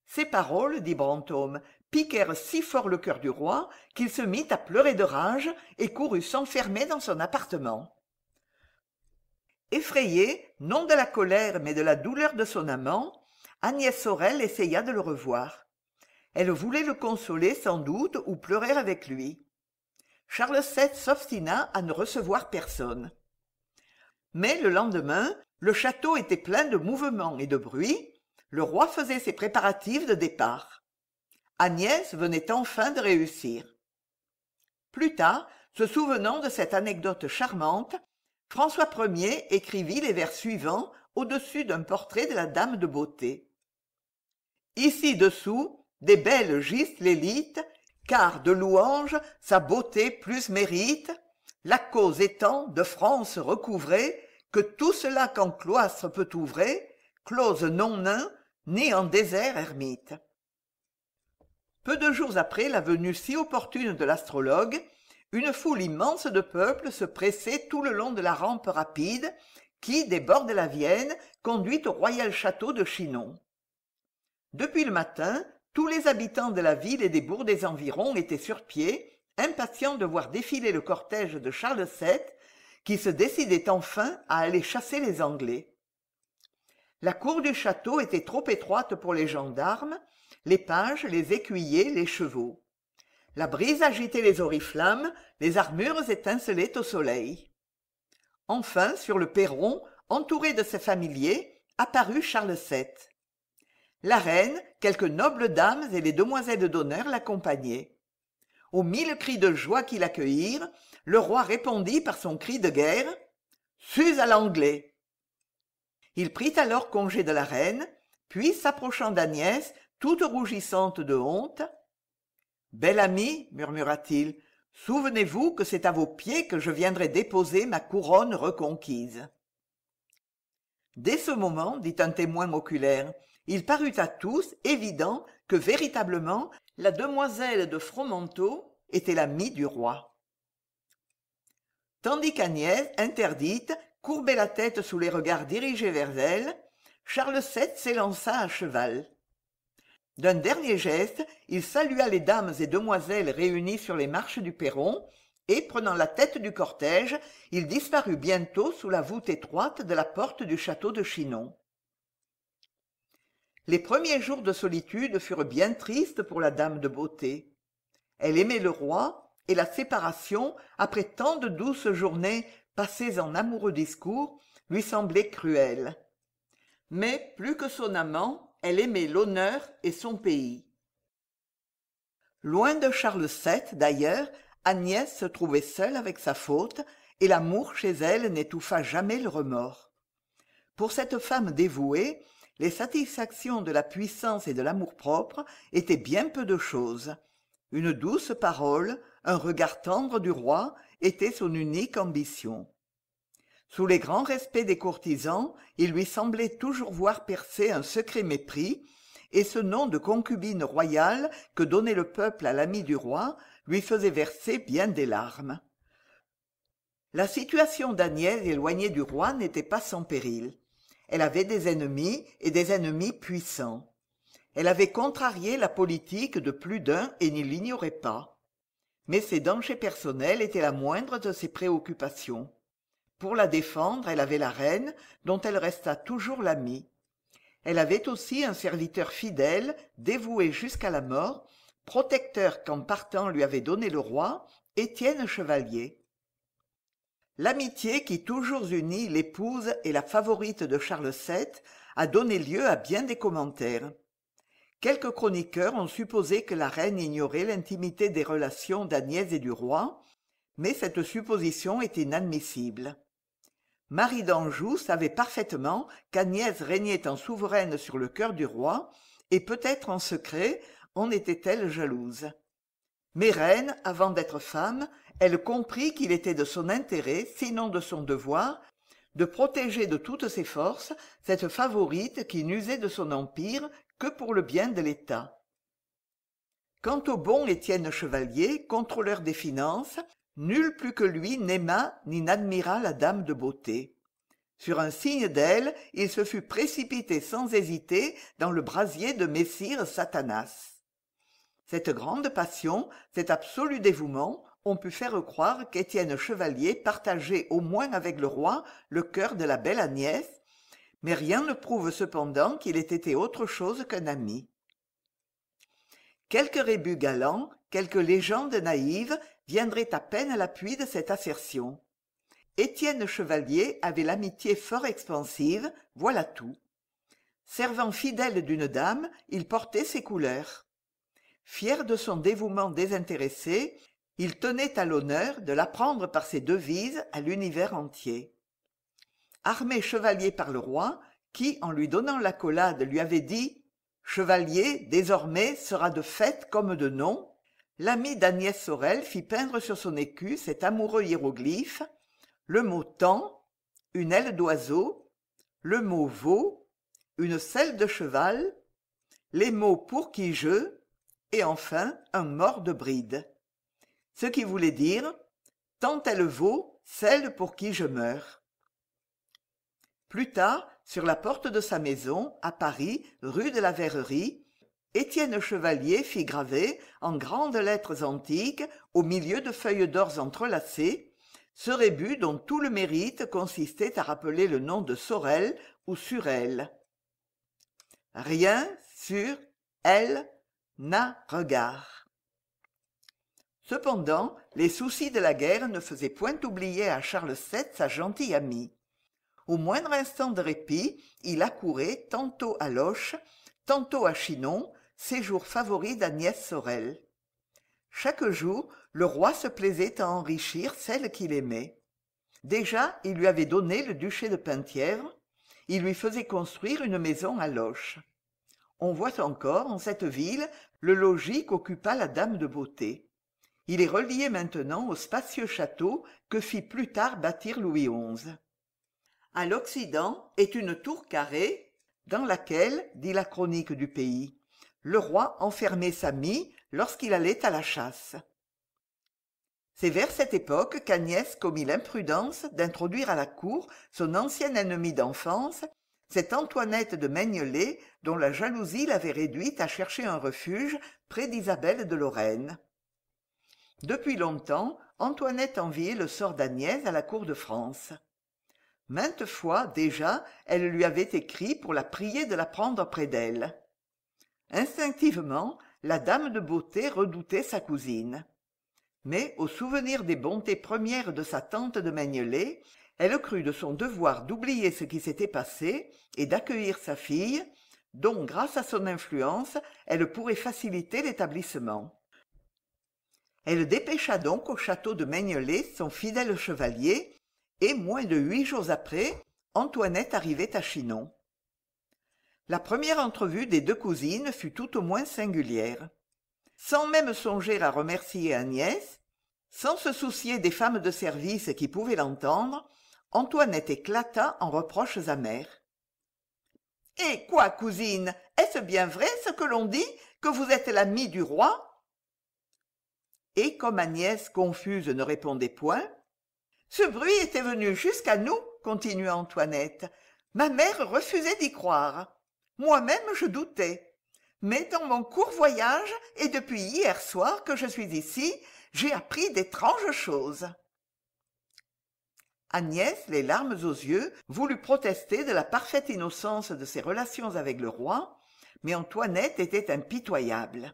ces paroles dit brantôme piquèrent si fort le cœur du roi qu'il se mit à pleurer de rage et courut s'enfermer dans son appartement effrayée non de la colère mais de la douleur de son amant agnès sorel essaya de le revoir elle voulait le consoler sans doute ou pleurer avec lui charles vii s'obstina à ne recevoir personne mais le lendemain le château était plein de mouvements et de bruit le roi faisait ses préparatifs de départ agnès venait enfin de réussir plus tard se souvenant de cette anecdote charmante françois ier écrivit les vers suivants au-dessus d'un portrait de la dame de beauté ici-dessous des belles gisent l'élite car de louanges sa beauté plus mérite la cause étant de france recouvrée que tout cela qu'en cloître peut ouvrer close non nain ni en désert ermite peu de jours après la venue si opportune de l'astrologue une foule immense de peuple se pressait tout le long de la rampe rapide qui des bords de la vienne conduit au royal château de chinon depuis le matin tous les habitants de la ville et des bourgs des environs étaient sur pied impatients de voir défiler le cortège de charles VII, qui se décidait enfin à aller chasser les anglais la cour du château était trop étroite pour les gendarmes les pages les écuyers les chevaux la brise agitait les oriflammes les armures étincelaient au soleil enfin sur le perron entouré de ses familiers apparut charles vii la reine quelques nobles dames et les demoiselles d'honneur l'accompagnaient aux mille cris de joie qui l'accueillirent le roi répondit par son cri de guerre sus à l'anglais il prit alors congé de la reine puis s'approchant d'agnès toute rougissante de honte belle amie murmura-t-il souvenez-vous que c'est à vos pieds que je viendrai déposer ma couronne reconquise dès ce moment dit un témoin moculaire, il parut à tous évident que véritablement la demoiselle de fromenteau était l'amie du roi tandis qu'agnès interdite courbait la tête sous les regards dirigés vers elle charles vii s'élança à cheval d'un dernier geste il salua les dames et demoiselles réunies sur les marches du perron et prenant la tête du cortège il disparut bientôt sous la voûte étroite de la porte du château de chinon les premiers jours de solitude furent bien tristes pour la dame de beauté elle aimait le roi la séparation après tant de douces journées passées en amoureux discours lui semblait cruelle. mais plus que son amant elle aimait l'honneur et son pays loin de charles vii d'ailleurs agnès se trouvait seule avec sa faute et l'amour chez elle n'étouffa jamais le remords pour cette femme dévouée les satisfactions de la puissance et de l'amour-propre étaient bien peu de choses. une douce parole un regard tendre du roi était son unique ambition sous les grands respects des courtisans il lui semblait toujours voir percer un secret mépris et ce nom de concubine royale que donnait le peuple à l'ami du roi lui faisait verser bien des larmes la situation d'agnès éloignée du roi n'était pas sans péril elle avait des ennemis et des ennemis puissants elle avait contrarié la politique de plus d'un et n'y l'ignorait pas mais ses dangers personnels étaient la moindre de ses préoccupations pour la défendre elle avait la reine dont elle resta toujours l'amie elle avait aussi un serviteur fidèle dévoué jusqu'à la mort protecteur qu'en partant lui avait donné le roi étienne chevalier l'amitié qui toujours unit l'épouse et la favorite de charles vii a donné lieu à bien des commentaires quelques chroniqueurs ont supposé que la reine ignorait l'intimité des relations d'agnès et du roi mais cette supposition est inadmissible marie d'anjou savait parfaitement qu'agnès régnait en souveraine sur le cœur du roi et peut-être en secret en était-elle jalouse mais reine avant d'être femme elle comprit qu'il était de son intérêt sinon de son devoir de protéger de toutes ses forces cette favorite qui n'usait de son empire que pour le bien de l'état quant au bon étienne chevalier contrôleur des finances nul plus que lui n'aima ni n'admira la dame de beauté sur un signe d'elle il se fut précipité sans hésiter dans le brasier de messire satanas cette grande passion cet absolu dévouement on put faire croire qu'étienne chevalier partageait au moins avec le roi le cœur de la belle agnès mais rien ne prouve cependant qu'il ait été autre chose qu'un ami quelques rébus galants quelques légendes naïves viendraient à peine à l'appui de cette assertion étienne chevalier avait l'amitié fort expansive voilà tout servant fidèle d'une dame il portait ses couleurs fier de son dévouement désintéressé il tenait à l'honneur de l'apprendre par ses devises à l'univers entier armé chevalier par le roi qui en lui donnant l'accolade lui avait dit chevalier désormais sera de fait comme de nom l'ami d'agnès sorel fit peindre sur son écu cet amoureux hiéroglyphe le mot temps une aile d'oiseau le mot veau une selle de cheval les mots pour qui je et enfin un mort de bride ce qui voulait dire tant elle vaut celle pour qui je meurs plus tard sur la porte de sa maison à paris rue de la verrerie étienne chevalier fit graver en grandes lettres antiques au milieu de feuilles d'or entrelacées ce rébut dont tout le mérite consistait à rappeler le nom de sorel ou surel rien sur elle n'a regard cependant les soucis de la guerre ne faisaient point oublier à charles vii sa gentille amie au moindre instant de répit il accourait tantôt à loches tantôt à chinon séjour favori d'agnès sorel chaque jour le roi se plaisait à enrichir celle qu'il aimait déjà il lui avait donné le duché de penthièvre il lui faisait construire une maison à loches on voit encore en cette ville le logis qu'occupa la dame de beauté il est relié maintenant au spacieux château que fit plus tard bâtir louis xi À l'occident est une tour carrée dans laquelle dit la chronique du pays le roi enfermait sa mie lorsqu'il allait à la chasse c'est vers cette époque qu'agnès commit l'imprudence d'introduire à la cour son ancienne ennemie d'enfance cette antoinette de Mignolet, dont la jalousie l'avait réduite à chercher un refuge près d'isabelle de lorraine depuis longtemps antoinette enviait le sort d'agnès à la cour de france maintes fois déjà elle lui avait écrit pour la prier de la prendre près d'elle instinctivement la dame de beauté redoutait sa cousine mais au souvenir des bontés premières de sa tante de magnelet elle crut de son devoir d'oublier ce qui s'était passé et d'accueillir sa fille dont grâce à son influence elle pourrait faciliter l'établissement elle dépêcha donc au château de Maignelay son fidèle chevalier et moins de huit jours après antoinette arrivait à chinon la première entrevue des deux cousines fut tout au moins singulière sans même songer à remercier agnès sans se soucier des femmes de service qui pouvaient l'entendre antoinette éclata en reproches amers eh quoi cousine est-ce bien vrai ce que l'on dit que vous êtes l'amie du roi et comme agnès confuse ne répondait point ce bruit était venu jusqu'à nous continua antoinette ma mère refusait d'y croire moi-même je doutais mais dans mon court voyage et depuis hier soir que je suis ici j'ai appris d'étranges choses agnès les larmes aux yeux voulut protester de la parfaite innocence de ses relations avec le roi mais antoinette était impitoyable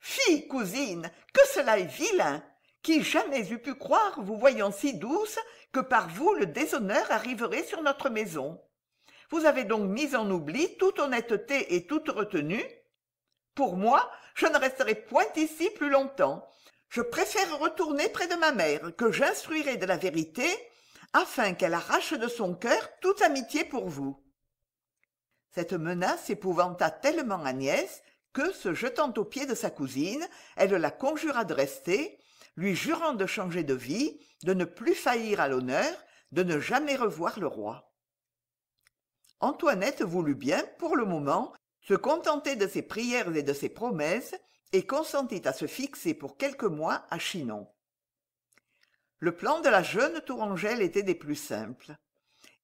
« Fille, cousine que cela est vilain qui jamais eût pu croire vous voyant si douce que par vous le déshonneur arriverait sur notre maison vous avez donc mis en oubli toute honnêteté et toute retenue pour moi je ne resterai point ici plus longtemps je préfère retourner près de ma mère que j'instruirai de la vérité afin qu'elle arrache de son cœur toute amitié pour vous cette menace épouvanta tellement agnès que se jetant aux pieds de sa cousine elle la conjura de rester lui jurant de changer de vie de ne plus faillir à l'honneur de ne jamais revoir le roi antoinette voulut bien pour le moment se contenter de ses prières et de ses promesses et consentit à se fixer pour quelques mois à chinon le plan de la jeune tourangelle était des plus simples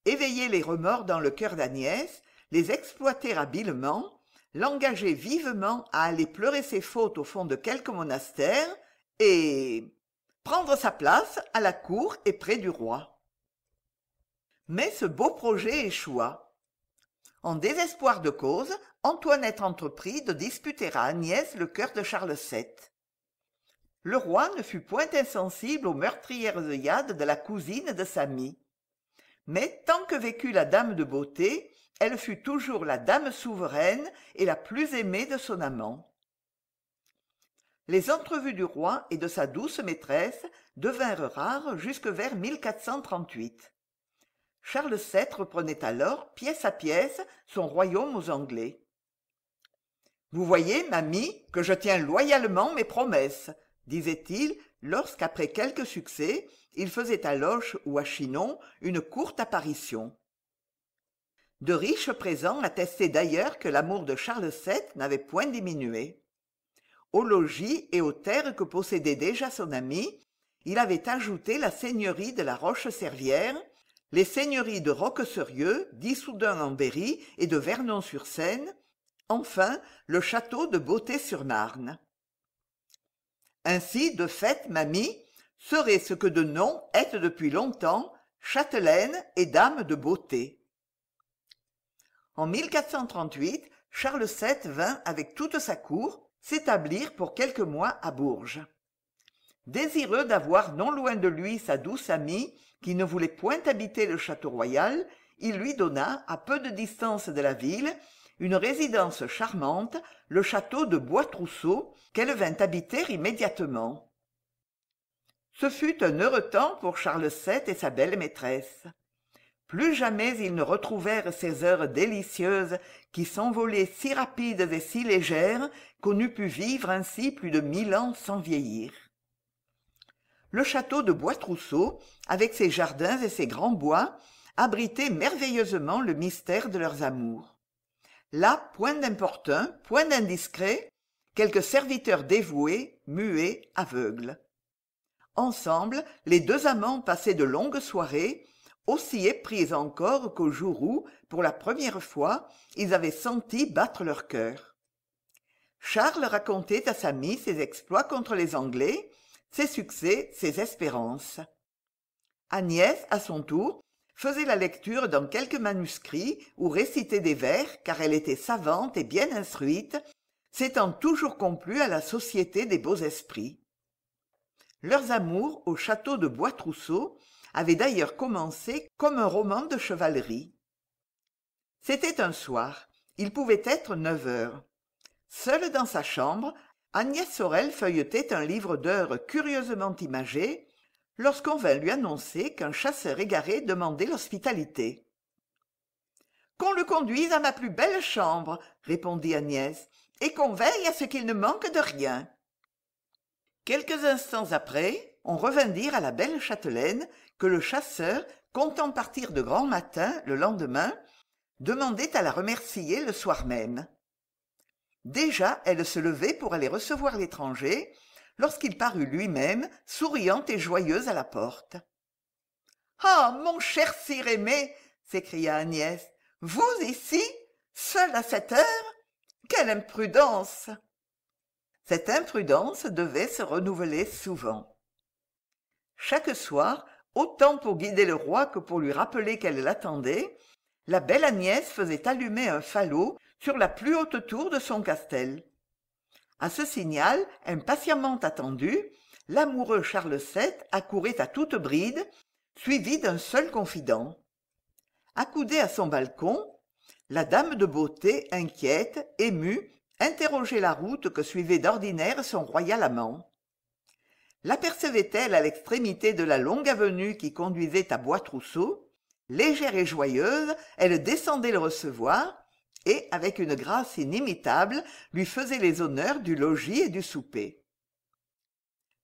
éveiller les remords dans le cœur d'agnès les exploiter habilement l'engager vivement à aller pleurer ses fautes au fond de quelque monastère et prendre sa place à la cour et près du roi mais ce beau projet échoua en désespoir de cause antoinette entreprit de disputer à agnès le cœur de charles vii le roi ne fut point insensible aux meurtrières œillades de la cousine de sa mie mais tant que vécut la dame de beauté elle fut toujours la dame souveraine et la plus aimée de son amant les entrevues du roi et de sa douce maîtresse devinrent rares jusque vers charles vii reprenait alors pièce à pièce son royaume aux anglais vous voyez mamie que je tiens loyalement mes promesses disait-il lorsqu'après quelques succès il faisait à loches ou à chinon une courte apparition de riches présents attestaient d'ailleurs que l'amour de charles vii n'avait point diminué au logis et aux terres que possédait déjà son ami il avait ajouté la seigneurie de la roche servière les seigneuries de Roqueserieux, d'issoudun en berry et de vernon sur seine enfin le château de beauté sur marne ainsi de fait mamie serait ce que de nom est depuis longtemps châtelaine et dame de beauté en 1438, charles vii vint avec toute sa cour s'établir pour quelques mois à bourges désireux d'avoir non loin de lui sa douce amie qui ne voulait point habiter le château royal il lui donna à peu de distance de la ville une résidence charmante le château de bois trousseau qu'elle vint habiter immédiatement ce fut un heureux temps pour charles vii et sa belle-maîtresse plus jamais ils ne retrouvèrent ces heures délicieuses qui s'envolaient si rapides et si légères qu'on eût pu vivre ainsi plus de mille ans sans vieillir le château de Bois-Trousseau, avec ses jardins et ses grands bois abritait merveilleusement le mystère de leurs amours là point d'importun, point d'indiscret, quelques serviteurs dévoués muets aveugles ensemble les deux amants passaient de longues soirées aussi épris encore qu'au jour où pour la première fois ils avaient senti battre leur cœur charles racontait à sa mie ses exploits contre les anglais ses succès ses espérances agnès à son tour faisait la lecture dans quelques manuscrits ou récitait des vers car elle était savante et bien instruite s'étant toujours complue à la société des beaux esprits leurs amours au château de Bois Trousseau avait d'ailleurs commencé comme un roman de chevalerie c'était un soir il pouvait être neuf heures seule dans sa chambre agnès sorel feuilletait un livre d'heures curieusement imagé lorsqu'on vint lui annoncer qu'un chasseur égaré demandait l'hospitalité qu'on le conduise à ma plus belle chambre répondit agnès et qu'on veille à ce qu'il ne manque de rien quelques instants après on revint dire à la belle châtelaine que le chasseur comptant partir de grand matin le lendemain demandait à la remercier le soir même déjà elle se levait pour aller recevoir l'étranger lorsqu'il parut lui-même souriant et joyeux à la porte ah mon cher sire aimé s'écria agnès vous ici seul à cette heure quelle imprudence cette imprudence devait se renouveler souvent chaque soir autant pour guider le roi que pour lui rappeler qu'elle l'attendait la belle agnès faisait allumer un falot sur la plus haute tour de son castel À ce signal impatiemment attendu l'amoureux charles vii accourait à toute bride suivi d'un seul confident accoudée à son balcon la dame de beauté inquiète émue interrogeait la route que suivait d'ordinaire son royal amant lapercevait elle à l'extrémité de la longue avenue qui conduisait à Bois-Trousseau légère et joyeuse elle descendait le recevoir et avec une grâce inimitable lui faisait les honneurs du logis et du souper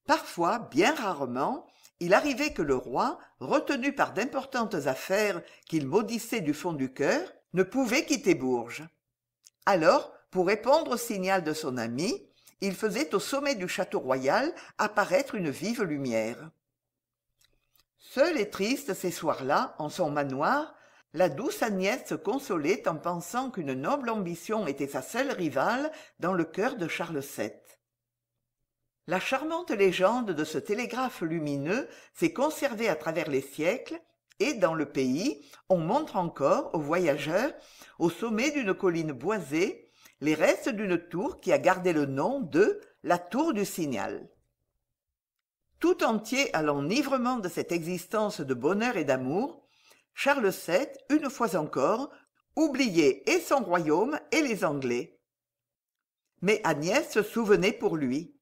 parfois bien rarement il arrivait que le roi retenu par d'importantes affaires qu'il maudissait du fond du cœur ne pouvait quitter bourges alors pour répondre au signal de son ami il faisait au sommet du château royal apparaître une vive lumière seule et triste ces soirs-là en son manoir la douce agnès se consolait en pensant qu'une noble ambition était sa seule rivale dans le cœur de charles vii la charmante légende de ce télégraphe lumineux s'est conservée à travers les siècles et dans le pays on montre encore aux voyageurs au sommet d'une colline boisée les restes d'une tour qui a gardé le nom de la tour du signal tout entier à l'enivrement de cette existence de bonheur et d'amour charles vii une fois encore oubliait et son royaume et les anglais mais agnès se souvenait pour lui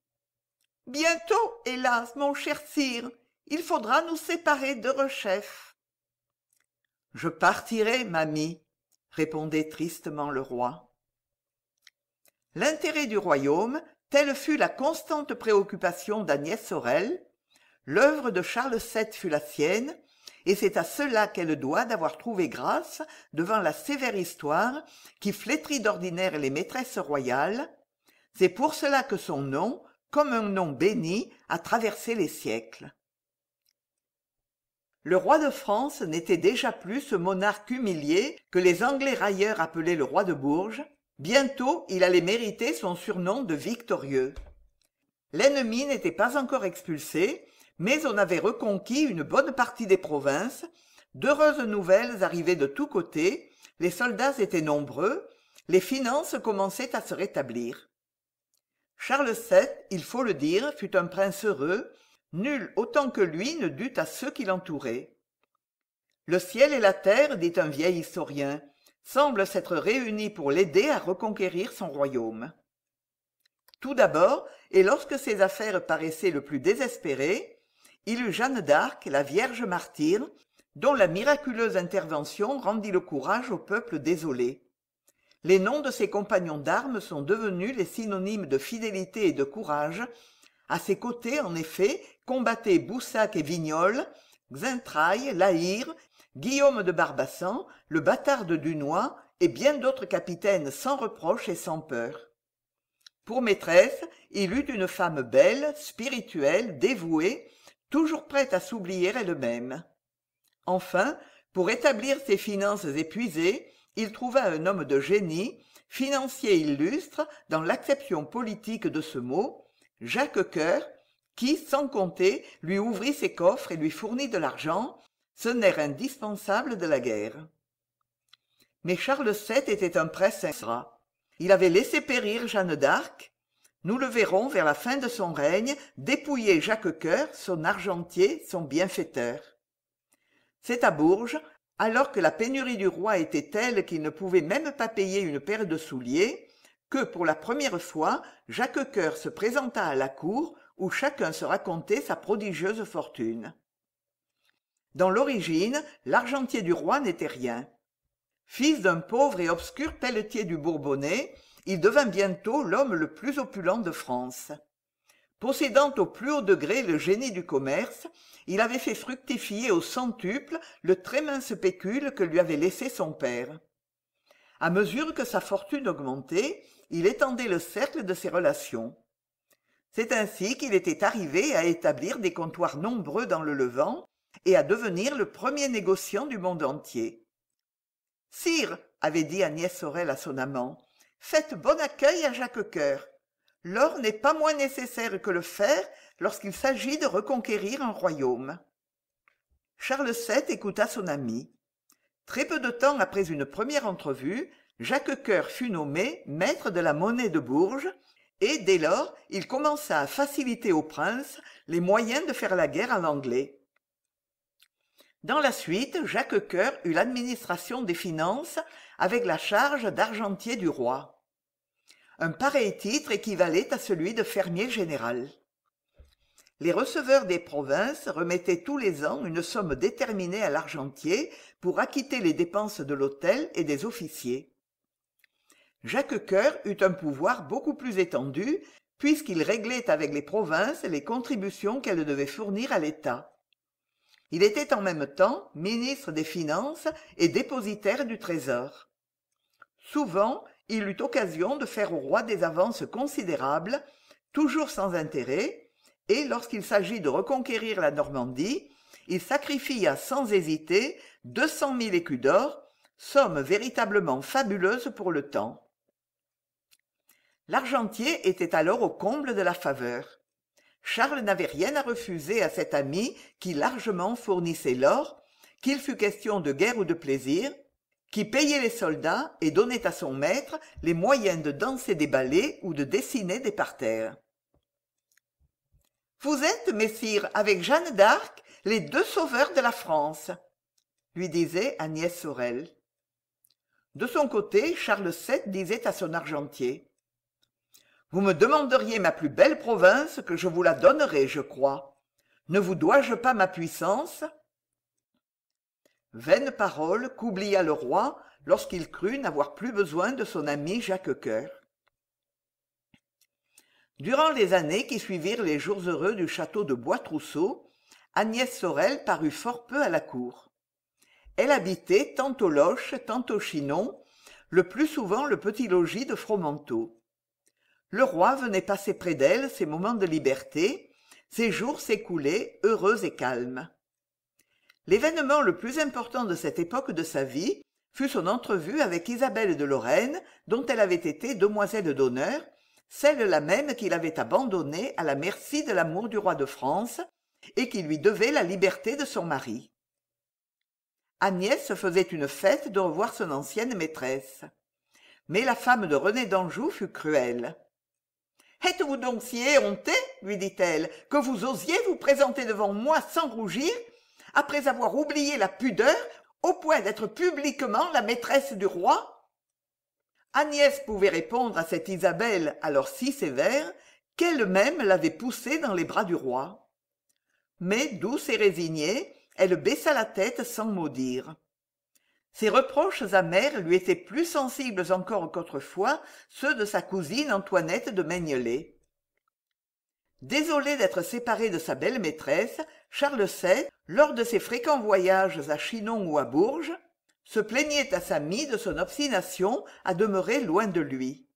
bientôt hélas mon cher sire il faudra nous séparer de Rechef. »« je partirai mamie répondait tristement le roi l'intérêt du royaume telle fut la constante préoccupation d'agnès sorel l'œuvre de charles vii fut la sienne et c'est à cela qu'elle doit d'avoir trouvé grâce devant la sévère histoire qui flétrit d'ordinaire les maîtresses royales c'est pour cela que son nom comme un nom béni a traversé les siècles le roi de france n'était déjà plus ce monarque humilié que les anglais railleurs appelaient le roi de bourges bientôt il allait mériter son surnom de victorieux l'ennemi n'était pas encore expulsé mais on avait reconquis une bonne partie des provinces d'heureuses nouvelles arrivaient de tous côtés les soldats étaient nombreux les finances commençaient à se rétablir charles vii il faut le dire fut un prince heureux nul autant que lui ne dut à ceux qui l'entouraient le ciel et la terre dit un vieil historien semblent s'être réunis pour l'aider à reconquérir son royaume tout d'abord et lorsque ses affaires paraissaient le plus désespérées il eut jeanne d'arc la vierge martyre dont la miraculeuse intervention rendit le courage au peuple désolé les noms de ses compagnons d'armes sont devenus les synonymes de fidélité et de courage à ses côtés en effet combattaient boussac et vignolles xaintrailles la guillaume de barbassan le bâtard de dunois et bien d'autres capitaines sans reproche et sans peur pour maîtresse il eut une femme belle spirituelle dévouée toujours prête à s'oublier elle-même enfin pour établir ses finances épuisées il trouva un homme de génie financier illustre dans l'acception politique de ce mot jacques coeur qui sans compter lui ouvrit ses coffres et lui fournit de l'argent ce indispensable de la guerre mais charles vii était un prêtre ingrat il avait laissé périr jeanne d'arc nous le verrons vers la fin de son règne dépouiller jacques coeur son argentier son bienfaiteur c'est à bourges alors que la pénurie du roi était telle qu'il ne pouvait même pas payer une paire de souliers que pour la première fois jacques coeur se présenta à la cour où chacun se racontait sa prodigieuse fortune dans l'origine l'argentier du roi n'était rien fils d'un pauvre et obscur pelletier du bourbonnais il devint bientôt l'homme le plus opulent de france possédant au plus haut degré le génie du commerce il avait fait fructifier au centuple le très mince pécule que lui avait laissé son père à mesure que sa fortune augmentait il étendait le cercle de ses relations c'est ainsi qu'il était arrivé à établir des comptoirs nombreux dans le levant et à devenir le premier négociant du monde entier sire avait dit agnès sorel à son amant faites bon accueil à jacques coeur l'or n'est pas moins nécessaire que le fer lorsqu'il s'agit de reconquérir un royaume charles vii écouta son ami très peu de temps après une première entrevue jacques coeur fut nommé maître de la monnaie de bourges et dès lors il commença à faciliter au prince les moyens de faire la guerre à l'anglais dans la suite jacques coeur eut l'administration des finances avec la charge d'argentier du roi un pareil titre équivalait à celui de fermier général les receveurs des provinces remettaient tous les ans une somme déterminée à l'argentier pour acquitter les dépenses de l'hôtel et des officiers jacques coeur eut un pouvoir beaucoup plus étendu puisqu'il réglait avec les provinces les contributions qu'elles devaient fournir à l'état il était en même temps ministre des finances et dépositaire du trésor souvent il eut occasion de faire au roi des avances considérables toujours sans intérêt et lorsqu'il s'agit de reconquérir la normandie il sacrifia sans hésiter deux cent mille écus d'or somme véritablement fabuleuse pour le temps l'argentier était alors au comble de la faveur charles n'avait rien à refuser à cet ami qui largement fournissait l'or qu'il fût question de guerre ou de plaisir qui payait les soldats et donnait à son maître les moyens de danser des ballets ou de dessiner des parterres vous êtes messire avec jeanne d'arc les deux sauveurs de la france lui disait agnès sorel de son côté charles vii disait à son argentier vous me demanderiez ma plus belle province que je vous la donnerai je crois ne vous dois-je pas ma puissance Vaine paroles qu'oublia le roi lorsqu'il crut n'avoir plus besoin de son ami jacques coeur durant les années qui suivirent les jours heureux du château de bois-trousseau agnès sorel parut fort peu à la cour elle habitait tantôt loches tantôt chinon le plus souvent le petit logis de fromenteau le roi venait passer près d'elle ses moments de liberté ses jours s'écoulaient heureux et calmes l'événement le plus important de cette époque de sa vie fut son entrevue avec isabelle de lorraine dont elle avait été demoiselle d'honneur celle la même qu'il avait abandonnée à la merci de l'amour du roi de france et qui lui devait la liberté de son mari agnès faisait une fête de revoir son ancienne maîtresse mais la femme de rené d'anjou fut cruelle êtes-vous donc si éhonté lui dit-elle que vous osiez vous présenter devant moi sans rougir après avoir oublié la pudeur au point d'être publiquement la maîtresse du roi agnès pouvait répondre à cette isabelle alors si sévère qu'elle-même l'avait poussée dans les bras du roi mais douce et résignée elle baissa la tête sans mot dire ses reproches amers lui étaient plus sensibles encore qu'autrefois ceux de sa cousine antoinette de meignelay désolé d'être séparé de sa belle-maîtresse charles vii lors de ses fréquents voyages à chinon ou à bourges se plaignait à sa mie de son obstination à demeurer loin de lui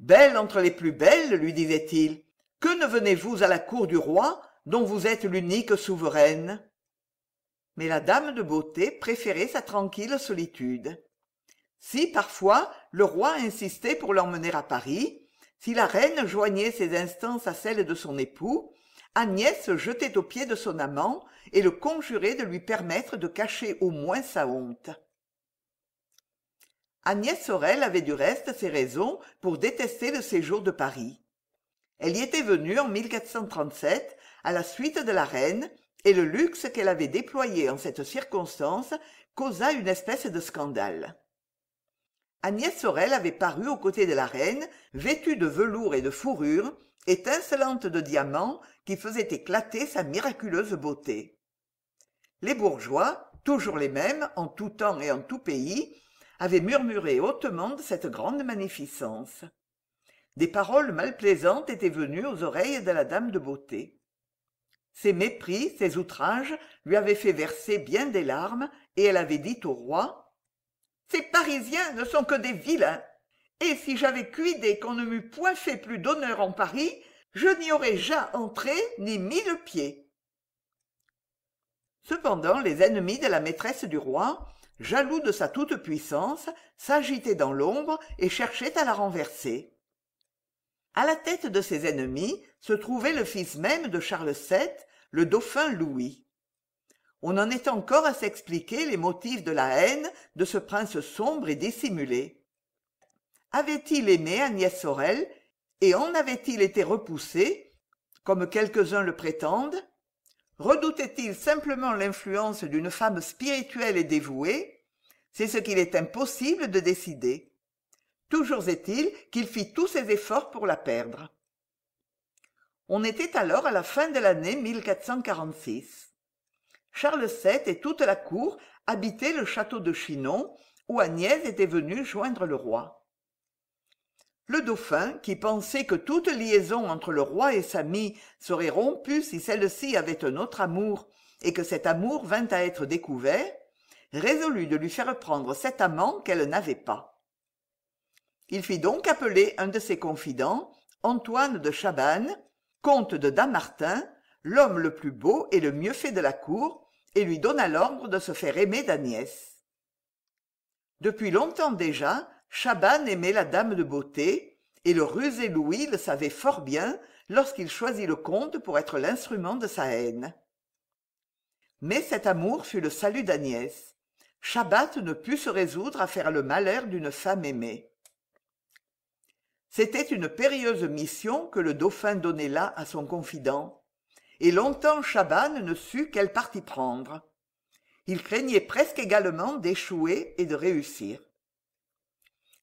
belle entre les plus belles lui disait-il que ne venez-vous à la cour du roi dont vous êtes l'unique souveraine mais la dame de beauté préférait sa tranquille solitude si parfois le roi insistait pour l'emmener à paris si la reine joignait ses instances à celles de son époux agnès se jetait aux pieds de son amant et le conjurait de lui permettre de cacher au moins sa honte agnès sorel avait du reste ses raisons pour détester le séjour de paris elle y était venue en à la suite de la reine et le luxe qu'elle avait déployé en cette circonstance causa une espèce de scandale agnès sorel avait paru aux côtés de la reine vêtue de velours et de fourrure, étincelante de diamants qui faisaient éclater sa miraculeuse beauté les bourgeois toujours les mêmes en tout temps et en tout pays avaient murmuré hautement de cette grande magnificence des paroles malplaisantes étaient venues aux oreilles de la dame de beauté ses mépris ses outrages lui avaient fait verser bien des larmes et elle avait dit au roi ces parisiens ne sont que des vilains et si j'avais cuidé qu'on ne m'eût point fait plus d'honneur en paris je n'y aurais jamais entré ni mis le pied cependant les ennemis de la maîtresse du roi jaloux de sa toute-puissance s'agitaient dans l'ombre et cherchaient à la renverser à la tête de ses ennemis se trouvait le fils même de charles vii le dauphin louis on en est encore à s'expliquer les motifs de la haine de ce prince sombre et dissimulé avait-il aimé agnès sorel et en avait-il été repoussé comme quelques-uns le prétendent redoutait il simplement l'influence d'une femme spirituelle et dévouée c'est ce qu'il est impossible de décider toujours est-il qu'il fit tous ses efforts pour la perdre on était alors à la fin de l'année charles vii et toute la cour habitaient le château de chinon où agnès était venue joindre le roi le dauphin qui pensait que toute liaison entre le roi et sa mie serait rompue si celle-ci avait un autre amour et que cet amour vint à être découvert résolut de lui faire prendre cet amant qu'elle n'avait pas il fit donc appeler un de ses confidents antoine de Chaban, comte de Dammartin, l'homme le plus beau et le mieux fait de la cour et lui donna l'ordre de se faire aimer d'agnès depuis longtemps déjà Chaban aimait la dame de beauté et le rusé louis le savait fort bien lorsqu'il choisit le comte pour être l'instrument de sa haine mais cet amour fut le salut d'agnès Chabat ne put se résoudre à faire le malheur d'une femme aimée c'était une périlleuse mission que le dauphin donnait là à son confident et longtemps Chaban ne sut quel parti prendre il craignait presque également d'échouer et de réussir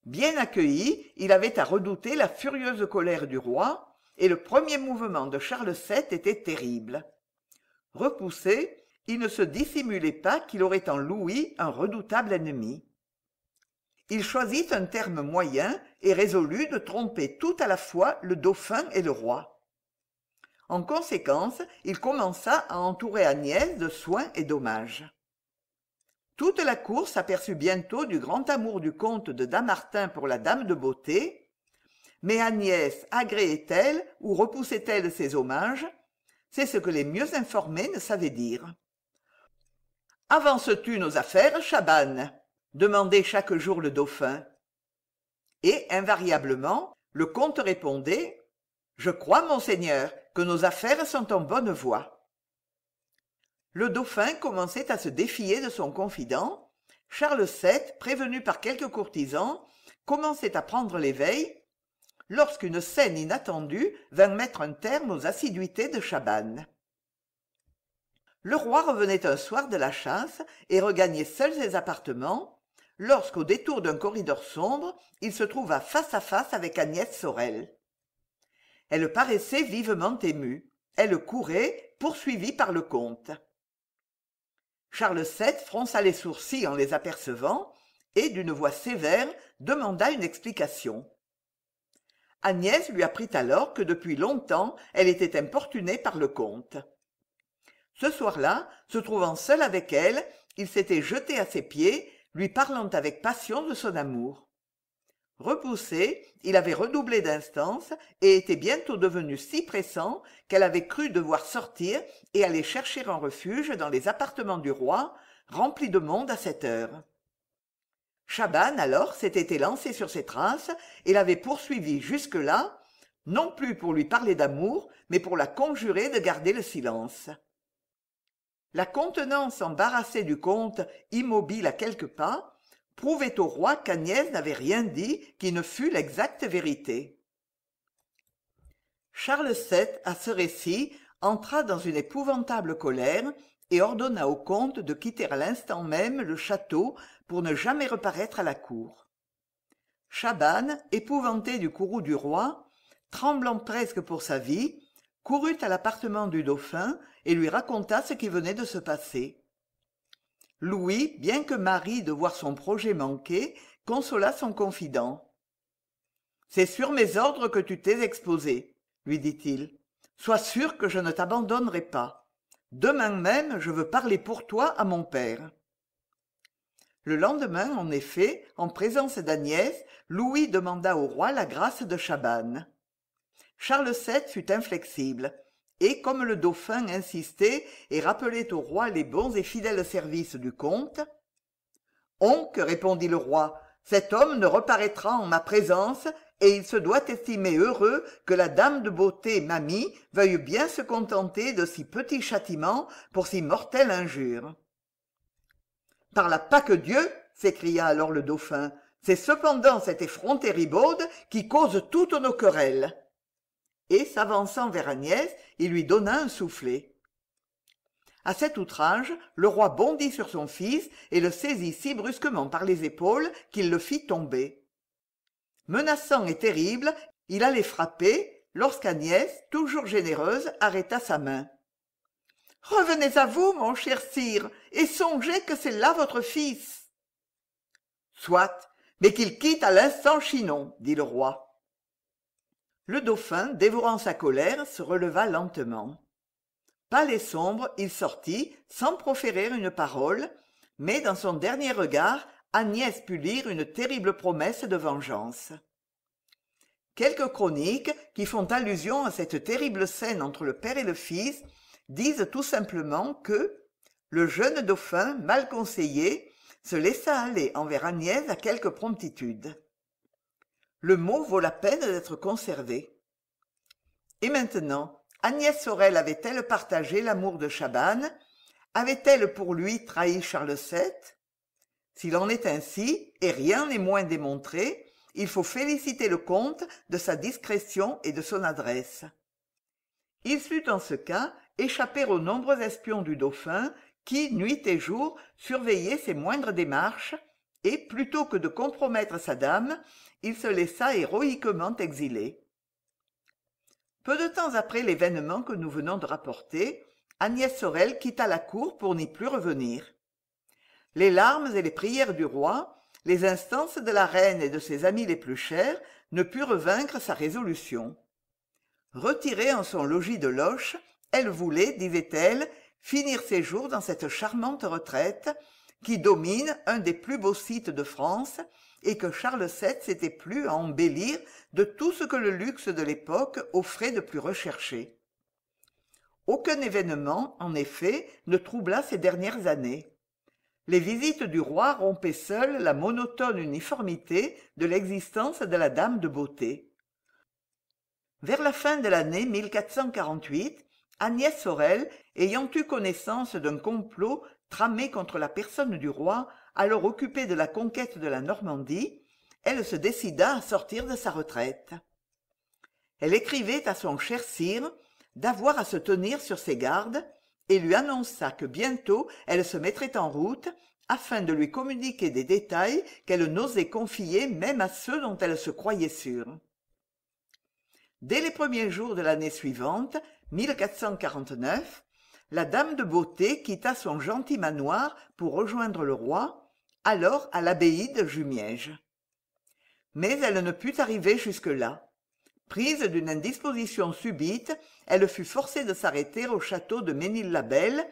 bien accueilli il avait à redouter la furieuse colère du roi et le premier mouvement de charles vii était terrible repoussé il ne se dissimulait pas qu'il aurait en louis un redoutable ennemi il choisit un terme moyen et résolut de tromper tout à la fois le dauphin et le roi en conséquence il commença à entourer agnès de soins et d'hommages toute la cour s'aperçut bientôt du grand amour du comte de Damartin pour la dame de beauté mais agnès agréait elle ou repoussait elle ses hommages c'est ce que les mieux informés ne savaient dire avances tu nos affaires demandait chaque jour le dauphin et invariablement le comte répondait je crois monseigneur que nos affaires sont en bonne voie le dauphin commençait à se défier de son confident charles vii prévenu par quelques courtisans commençait à prendre l'éveil lorsqu'une scène inattendue vint mettre un terme aux assiduités de Chaban. le roi revenait un soir de la chasse et regagnait seul ses appartements lorsqu'au détour d'un corridor sombre il se trouva face à face avec agnès sorel elle paraissait vivement émue elle courait poursuivie par le comte charles vii fronça les sourcils en les apercevant et d'une voix sévère demanda une explication agnès lui apprit alors que depuis longtemps elle était importunée par le comte ce soir-là se trouvant seul avec elle il s'était jeté à ses pieds lui parlant avec passion de son amour repoussé il avait redoublé d'instance et était bientôt devenu si pressant qu'elle avait cru devoir sortir et aller chercher un refuge dans les appartements du roi remplis de monde à cette heure Chaban, alors s'était lancé sur ses traces et l'avait poursuivie jusque-là non plus pour lui parler d'amour mais pour la conjurer de garder le silence la contenance embarrassée du comte immobile à quelques pas prouvait au roi qu'agnès n'avait rien dit qui ne fût l'exacte vérité charles vii à ce récit entra dans une épouvantable colère et ordonna au comte de quitter à l'instant même le château pour ne jamais reparaître à la cour chabanne épouvanté du courroux du roi tremblant presque pour sa vie courut à l'appartement du dauphin et lui raconta ce qui venait de se passer louis bien que Marie, de voir son projet manquer consola son confident c'est sur mes ordres que tu t'es exposé lui dit-il sois sûr que je ne t'abandonnerai pas demain même je veux parler pour toi à mon père le lendemain en effet en présence d'agnès louis demanda au roi la grâce de Chaban. charles vii fut inflexible et comme le dauphin insistait et rappelait au roi les bons et fidèles services du comte onque répondit le roi cet homme ne reparaîtra en ma présence et il se doit estimer heureux que la dame de beauté Mamie veuille bien se contenter de si petit châtiment pour si mortelle injure par la Dieu s'écria alors le dauphin c'est cependant cet effronté ribaude qui cause toutes nos querelles et s'avançant vers agnès il lui donna un soufflet À cet outrage le roi bondit sur son fils et le saisit si brusquement par les épaules qu'il le fit tomber menaçant et terrible il allait frapper lorsqu'agnès toujours généreuse arrêta sa main revenez à vous mon cher sire et songez que c'est là votre fils soit mais qu'il quitte à l'instant chinon dit le roi le dauphin dévorant sa colère se releva lentement pâle et sombre il sortit sans proférer une parole mais dans son dernier regard agnès put lire une terrible promesse de vengeance quelques chroniques qui font allusion à cette terrible scène entre le père et le fils disent tout simplement que le jeune dauphin mal conseillé se laissa aller envers agnès à quelque promptitude le mot vaut la peine d'être conservé et maintenant agnès sorel avait-elle partagé l'amour de Chaban avait-elle pour lui trahi charles vii s'il en est ainsi et rien n'est moins démontré il faut féliciter le comte de sa discrétion et de son adresse il sut en ce cas échapper aux nombreux espions du dauphin qui nuit et jour surveillaient ses moindres démarches et plutôt que de compromettre sa dame il se laissa héroïquement exiler peu de temps après l'événement que nous venons de rapporter agnès sorel quitta la cour pour n'y plus revenir les larmes et les prières du roi les instances de la reine et de ses amis les plus chers ne purent vaincre sa résolution retirée en son logis de loches elle voulait disait-elle finir ses jours dans cette charmante retraite qui domine un des plus beaux sites de france et que charles vii s'était plu à embellir de tout ce que le luxe de l'époque offrait de plus recherché aucun événement en effet ne troubla ces dernières années les visites du roi rompaient seules la monotone uniformité de l'existence de la dame de beauté vers la fin de l'année 1448, agnès sorel ayant eu connaissance d'un complot tramée contre la personne du roi alors occupée de la conquête de la normandie elle se décida à sortir de sa retraite elle écrivait à son cher sire d'avoir à se tenir sur ses gardes et lui annonça que bientôt elle se mettrait en route afin de lui communiquer des détails qu'elle n'osait confier même à ceux dont elle se croyait sûre dès les premiers jours de l'année suivante la dame de beauté quitta son gentil manoir pour rejoindre le roi alors à l'abbaye de jumièges mais elle ne put arriver jusque-là prise d'une indisposition subite elle fut forcée de s'arrêter au château de ménil la belle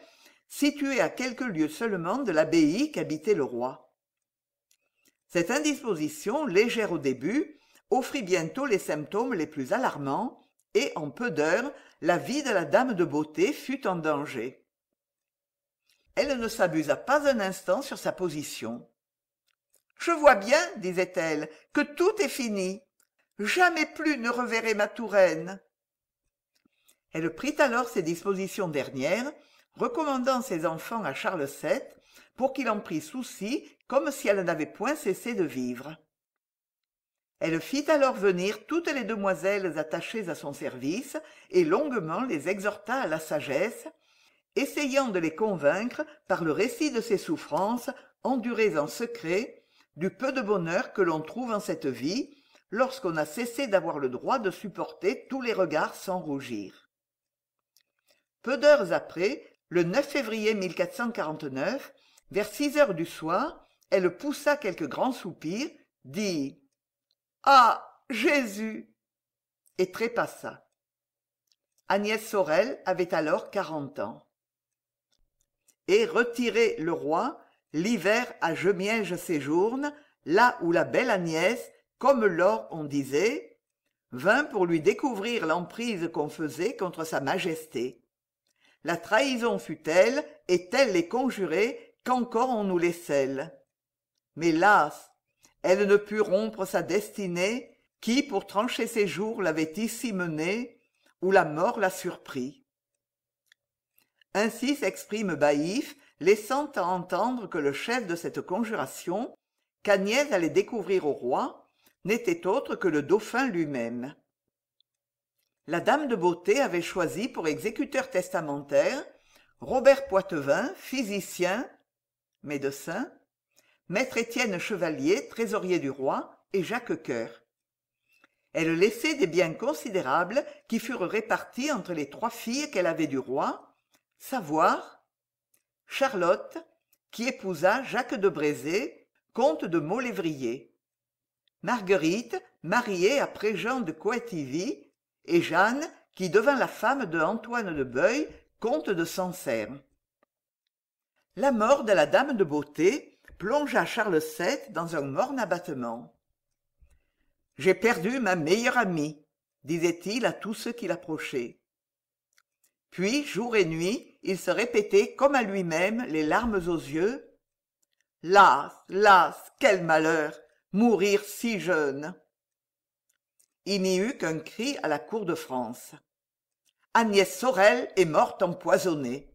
situé à quelques lieues seulement de l'abbaye qu'habitait le roi cette indisposition légère au début offrit bientôt les symptômes les plus alarmants et en peu d'heures la vie de la dame de beauté fut en danger elle ne s'abusa pas un instant sur sa position je vois bien disait-elle que tout est fini jamais plus ne reverrai ma touraine elle prit alors ses dispositions dernières recommandant ses enfants à charles vii pour qu'il en prît souci comme si elle n'avait point cessé de vivre elle fit alors venir toutes les demoiselles attachées à son service et longuement les exhorta à la sagesse essayant de les convaincre par le récit de ses souffrances endurées en secret du peu de bonheur que l'on trouve en cette vie lorsqu'on a cessé d'avoir le droit de supporter tous les regards sans rougir peu d'heures après le 9 février 1449, vers six heures du soir elle poussa quelques grands soupirs, dit ah jésus et trépassa agnès sorel avait alors quarante ans et retiré le roi l'hiver à Jemiège séjourne là où la belle agnès comme lors on disait vint pour lui découvrir l'emprise qu'on faisait contre sa majesté la trahison fut telle et telle les conjurés qu'encore on nous les scelle mais las elle ne put rompre sa destinée qui pour trancher ses jours l'avait ici menée où la mort la surprit ainsi s'exprime baïf laissant à entendre que le chef de cette conjuration qu'agnès allait découvrir au roi n'était autre que le dauphin lui-même la dame de beauté avait choisi pour exécuteur testamentaire robert poitevin physicien médecin maître étienne chevalier trésorier du roi et jacques coeur elle laissait des biens considérables qui furent répartis entre les trois filles qu'elle avait du roi savoir charlotte qui épousa jacques de brézé comte de maulévrier marguerite mariée après jean de coëtivy et jeanne qui devint la femme de antoine de beuil comte de sancerre la mort de la dame de beauté plongea charles vii dans un morne abattement j'ai perdu ma meilleure amie disait-il à tous ceux qui l'approchaient puis jour et nuit il se répétait comme à lui-même les larmes aux yeux las las quel malheur mourir si jeune il n'y eut qu'un cri à la cour de france agnès sorel est morte empoisonnée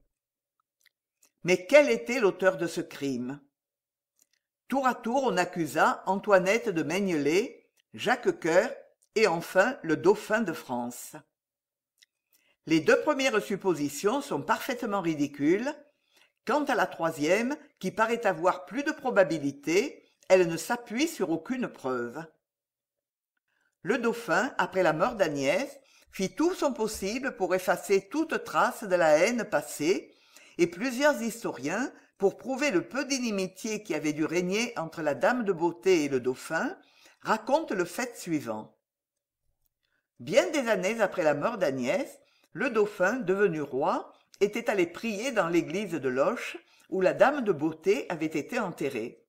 mais quel était l'auteur de ce crime tour à tour on accusa antoinette de Meignelay, jacques coeur et enfin le dauphin de france les deux premières suppositions sont parfaitement ridicules quant à la troisième qui paraît avoir plus de probabilité elle ne s'appuie sur aucune preuve le dauphin après la mort d'agnès fit tout son possible pour effacer toute trace de la haine passée et plusieurs historiens pour prouver le peu d'inimitié qui avait dû régner entre la dame de beauté et le dauphin raconte le fait suivant bien des années après la mort d'agnès le dauphin devenu roi était allé prier dans l'église de loches où la dame de beauté avait été enterrée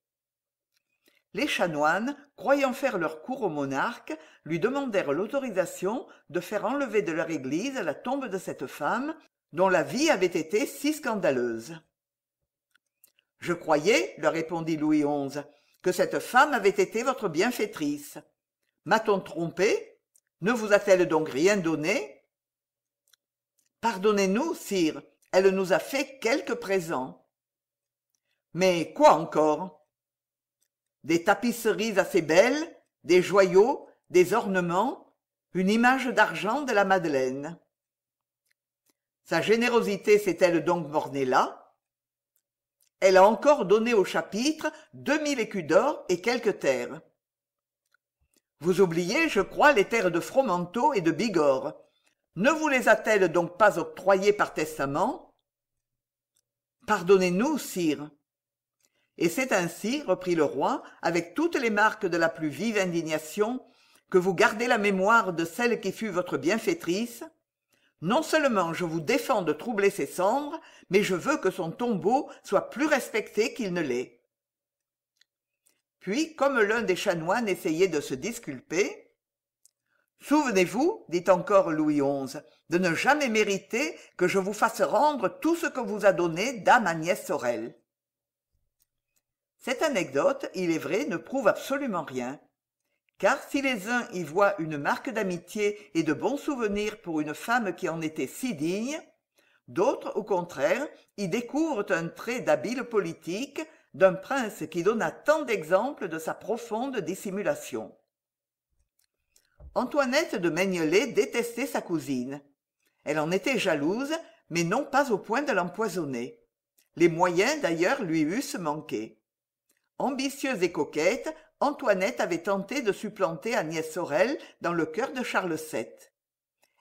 les chanoines croyant faire leur cour au monarque lui demandèrent l'autorisation de faire enlever de leur église la tombe de cette femme dont la vie avait été si scandaleuse je croyais leur répondit louis xi que cette femme avait été votre bienfaitrice m'a-t-on trompé ne vous a-t-elle donc rien donné pardonnez-nous sire elle nous a fait quelques présents mais quoi encore des tapisseries assez belles des joyaux des ornements une image d'argent de la madeleine sa générosité s'est-elle donc bornée là elle a encore donné au chapitre deux mille écus d'or et quelques terres vous oubliez je crois les terres de fromenteau et de bigorre ne vous les a-t-elle donc pas octroyées par testament pardonnez-nous sire et c'est ainsi reprit le roi avec toutes les marques de la plus vive indignation que vous gardez la mémoire de celle qui fut votre bienfaitrice non seulement je vous défends de troubler ses cendres mais je veux que son tombeau soit plus respecté qu'il ne l'est puis comme l'un des chanoines essayait de se disculper souvenez-vous dit encore louis xi de ne jamais mériter que je vous fasse rendre tout ce que vous a donné dame agnès sorel cette anecdote il est vrai ne prouve absolument rien car si les uns y voient une marque d'amitié et de bons souvenirs pour une femme qui en était si digne d'autres au contraire y découvrent un trait d'habile politique d'un prince qui donna tant d'exemples de sa profonde dissimulation antoinette de Meignelay détestait sa cousine elle en était jalouse mais non pas au point de l'empoisonner les moyens d'ailleurs lui eussent manqué ambitieuse et coquette antoinette avait tenté de supplanter agnès sorel dans le cœur de charles vii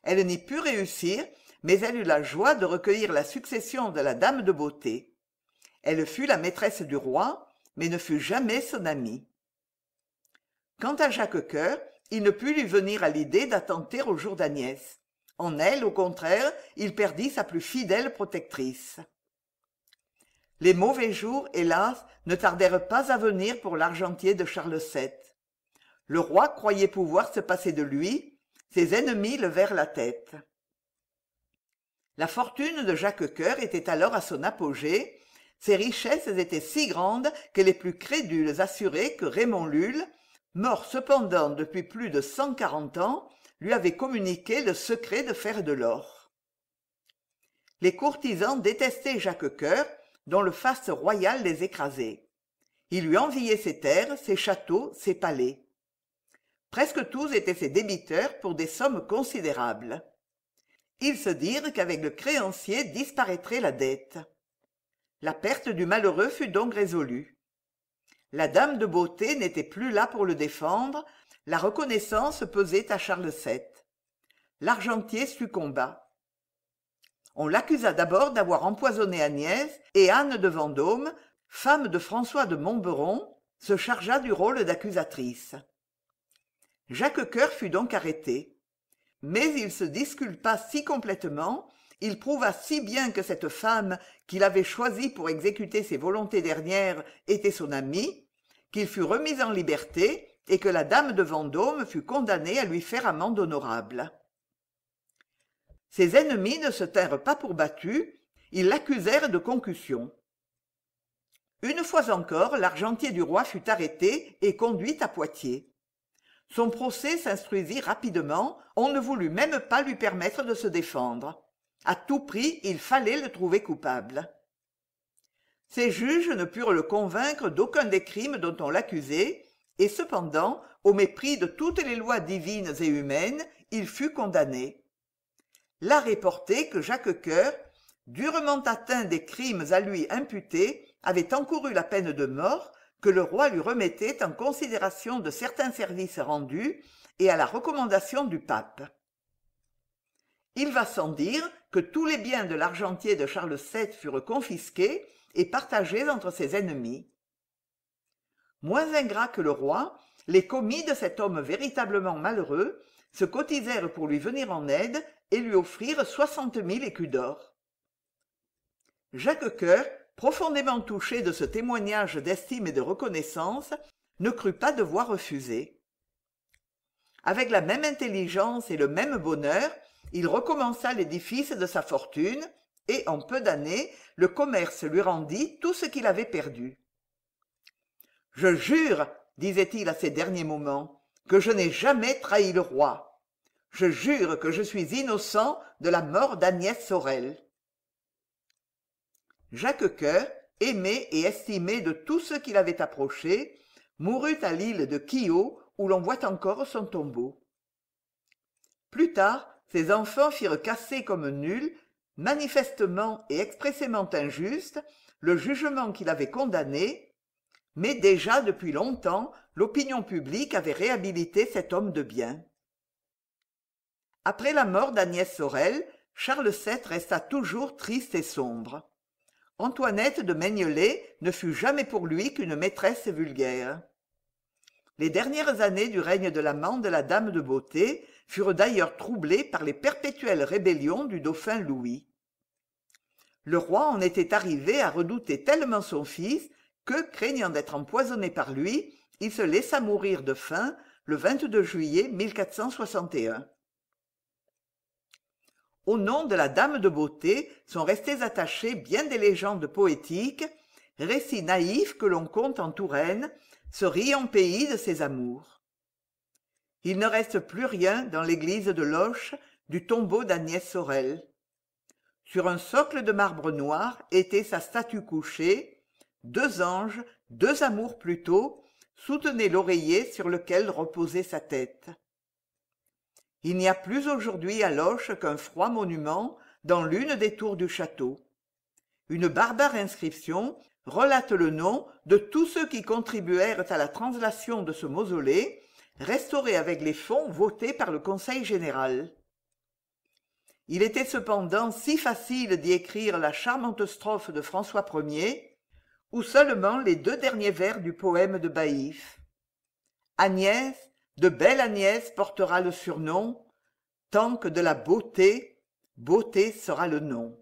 elle n'y put réussir mais elle eut la joie de recueillir la succession de la dame de beauté elle fut la maîtresse du roi mais ne fut jamais son amie quant à jacques coeur il ne put lui venir à l'idée d'attenter au jour d'agnès en elle au contraire il perdit sa plus fidèle protectrice les mauvais jours hélas ne tardèrent pas à venir pour l'argentier de charles vii le roi croyait pouvoir se passer de lui ses ennemis levèrent la tête la fortune de jacques coeur était alors à son apogée ses richesses étaient si grandes que les plus crédules assuraient que raymond lulle mort cependant depuis plus de cent quarante ans lui avait communiqué le secret de faire de l'or les courtisans détestaient jacques coeur dont le faste royal les écrasait. il lui enviait ses terres ses châteaux ses palais presque tous étaient ses débiteurs pour des sommes considérables ils se dirent qu'avec le créancier disparaîtrait la dette la perte du malheureux fut donc résolue la dame de beauté n'était plus là pour le défendre la reconnaissance pesait à charles vii l'argentier succomba on l'accusa d'abord d'avoir empoisonné agnès et anne de vendôme femme de françois de montberon se chargea du rôle d'accusatrice jacques coeur fut donc arrêté mais il se disculpa si complètement il prouva si bien que cette femme qu'il avait choisie pour exécuter ses volontés dernières était son amie qu'il fut remis en liberté et que la dame de vendôme fut condamnée à lui faire amende honorable ses ennemis ne se tinrent pas pour battu ils l'accusèrent de concussion une fois encore l'argentier du roi fut arrêté et conduit à poitiers son procès s'instruisit rapidement on ne voulut même pas lui permettre de se défendre à tout prix il fallait le trouver coupable ses juges ne purent le convaincre d'aucun des crimes dont on l'accusait et cependant au mépris de toutes les lois divines et humaines il fut condamné la rapporté que jacques coeur durement atteint des crimes à lui imputés avait encouru la peine de mort que le roi lui remettait en considération de certains services rendus et à la recommandation du pape il va sans dire que tous les biens de l'argentier de charles vii furent confisqués et partagés entre ses ennemis moins ingrats que le roi les commis de cet homme véritablement malheureux se cotisèrent pour lui venir en aide et lui offrir soixante mille écus d'or jacques coeur profondément touché de ce témoignage d'estime et de reconnaissance ne crut pas devoir refuser avec la même intelligence et le même bonheur il recommença l'édifice de sa fortune et en peu d'années le commerce lui rendit tout ce qu'il avait perdu je jure disait-il à ses derniers moments que je n'ai jamais trahi le roi je jure que je suis innocent de la mort d'agnès sorel jacques coeur aimé et estimé de tous ceux qui l'avaient approché mourut à l'île de Kio, où l'on voit encore son tombeau plus tard ses enfants firent casser comme nul, manifestement et expressément injuste le jugement qu'il avait condamné mais déjà depuis longtemps l'opinion publique avait réhabilité cet homme de bien après la mort d'agnès sorel charles vii resta toujours triste et sombre antoinette de meignelay ne fut jamais pour lui qu'une maîtresse vulgaire les dernières années du règne de l'amant de la dame de beauté furent d'ailleurs troublées par les perpétuelles rébellions du dauphin louis le roi en était arrivé à redouter tellement son fils que craignant d'être empoisonné par lui il se laissa mourir de faim le juillet au nom de la dame de beauté sont restées attachées bien des légendes poétiques récits naïfs que l'on compte en touraine ce riant pays de ses amours il ne reste plus rien dans l'église de loches du tombeau d'agnès sorel sur un socle de marbre noir était sa statue couchée deux anges deux amours plutôt soutenaient l'oreiller sur lequel reposait sa tête il n'y a plus aujourd'hui à loches qu'un froid monument dans l'une des tours du château une barbare inscription relate le nom de tous ceux qui contribuèrent à la translation de ce mausolée restauré avec les fonds votés par le conseil général il était cependant si facile d'y écrire la charmante strophe de françois ier ou seulement les deux derniers vers du poème de baïf agnès de belle agnès portera le surnom tant que de la beauté beauté sera le nom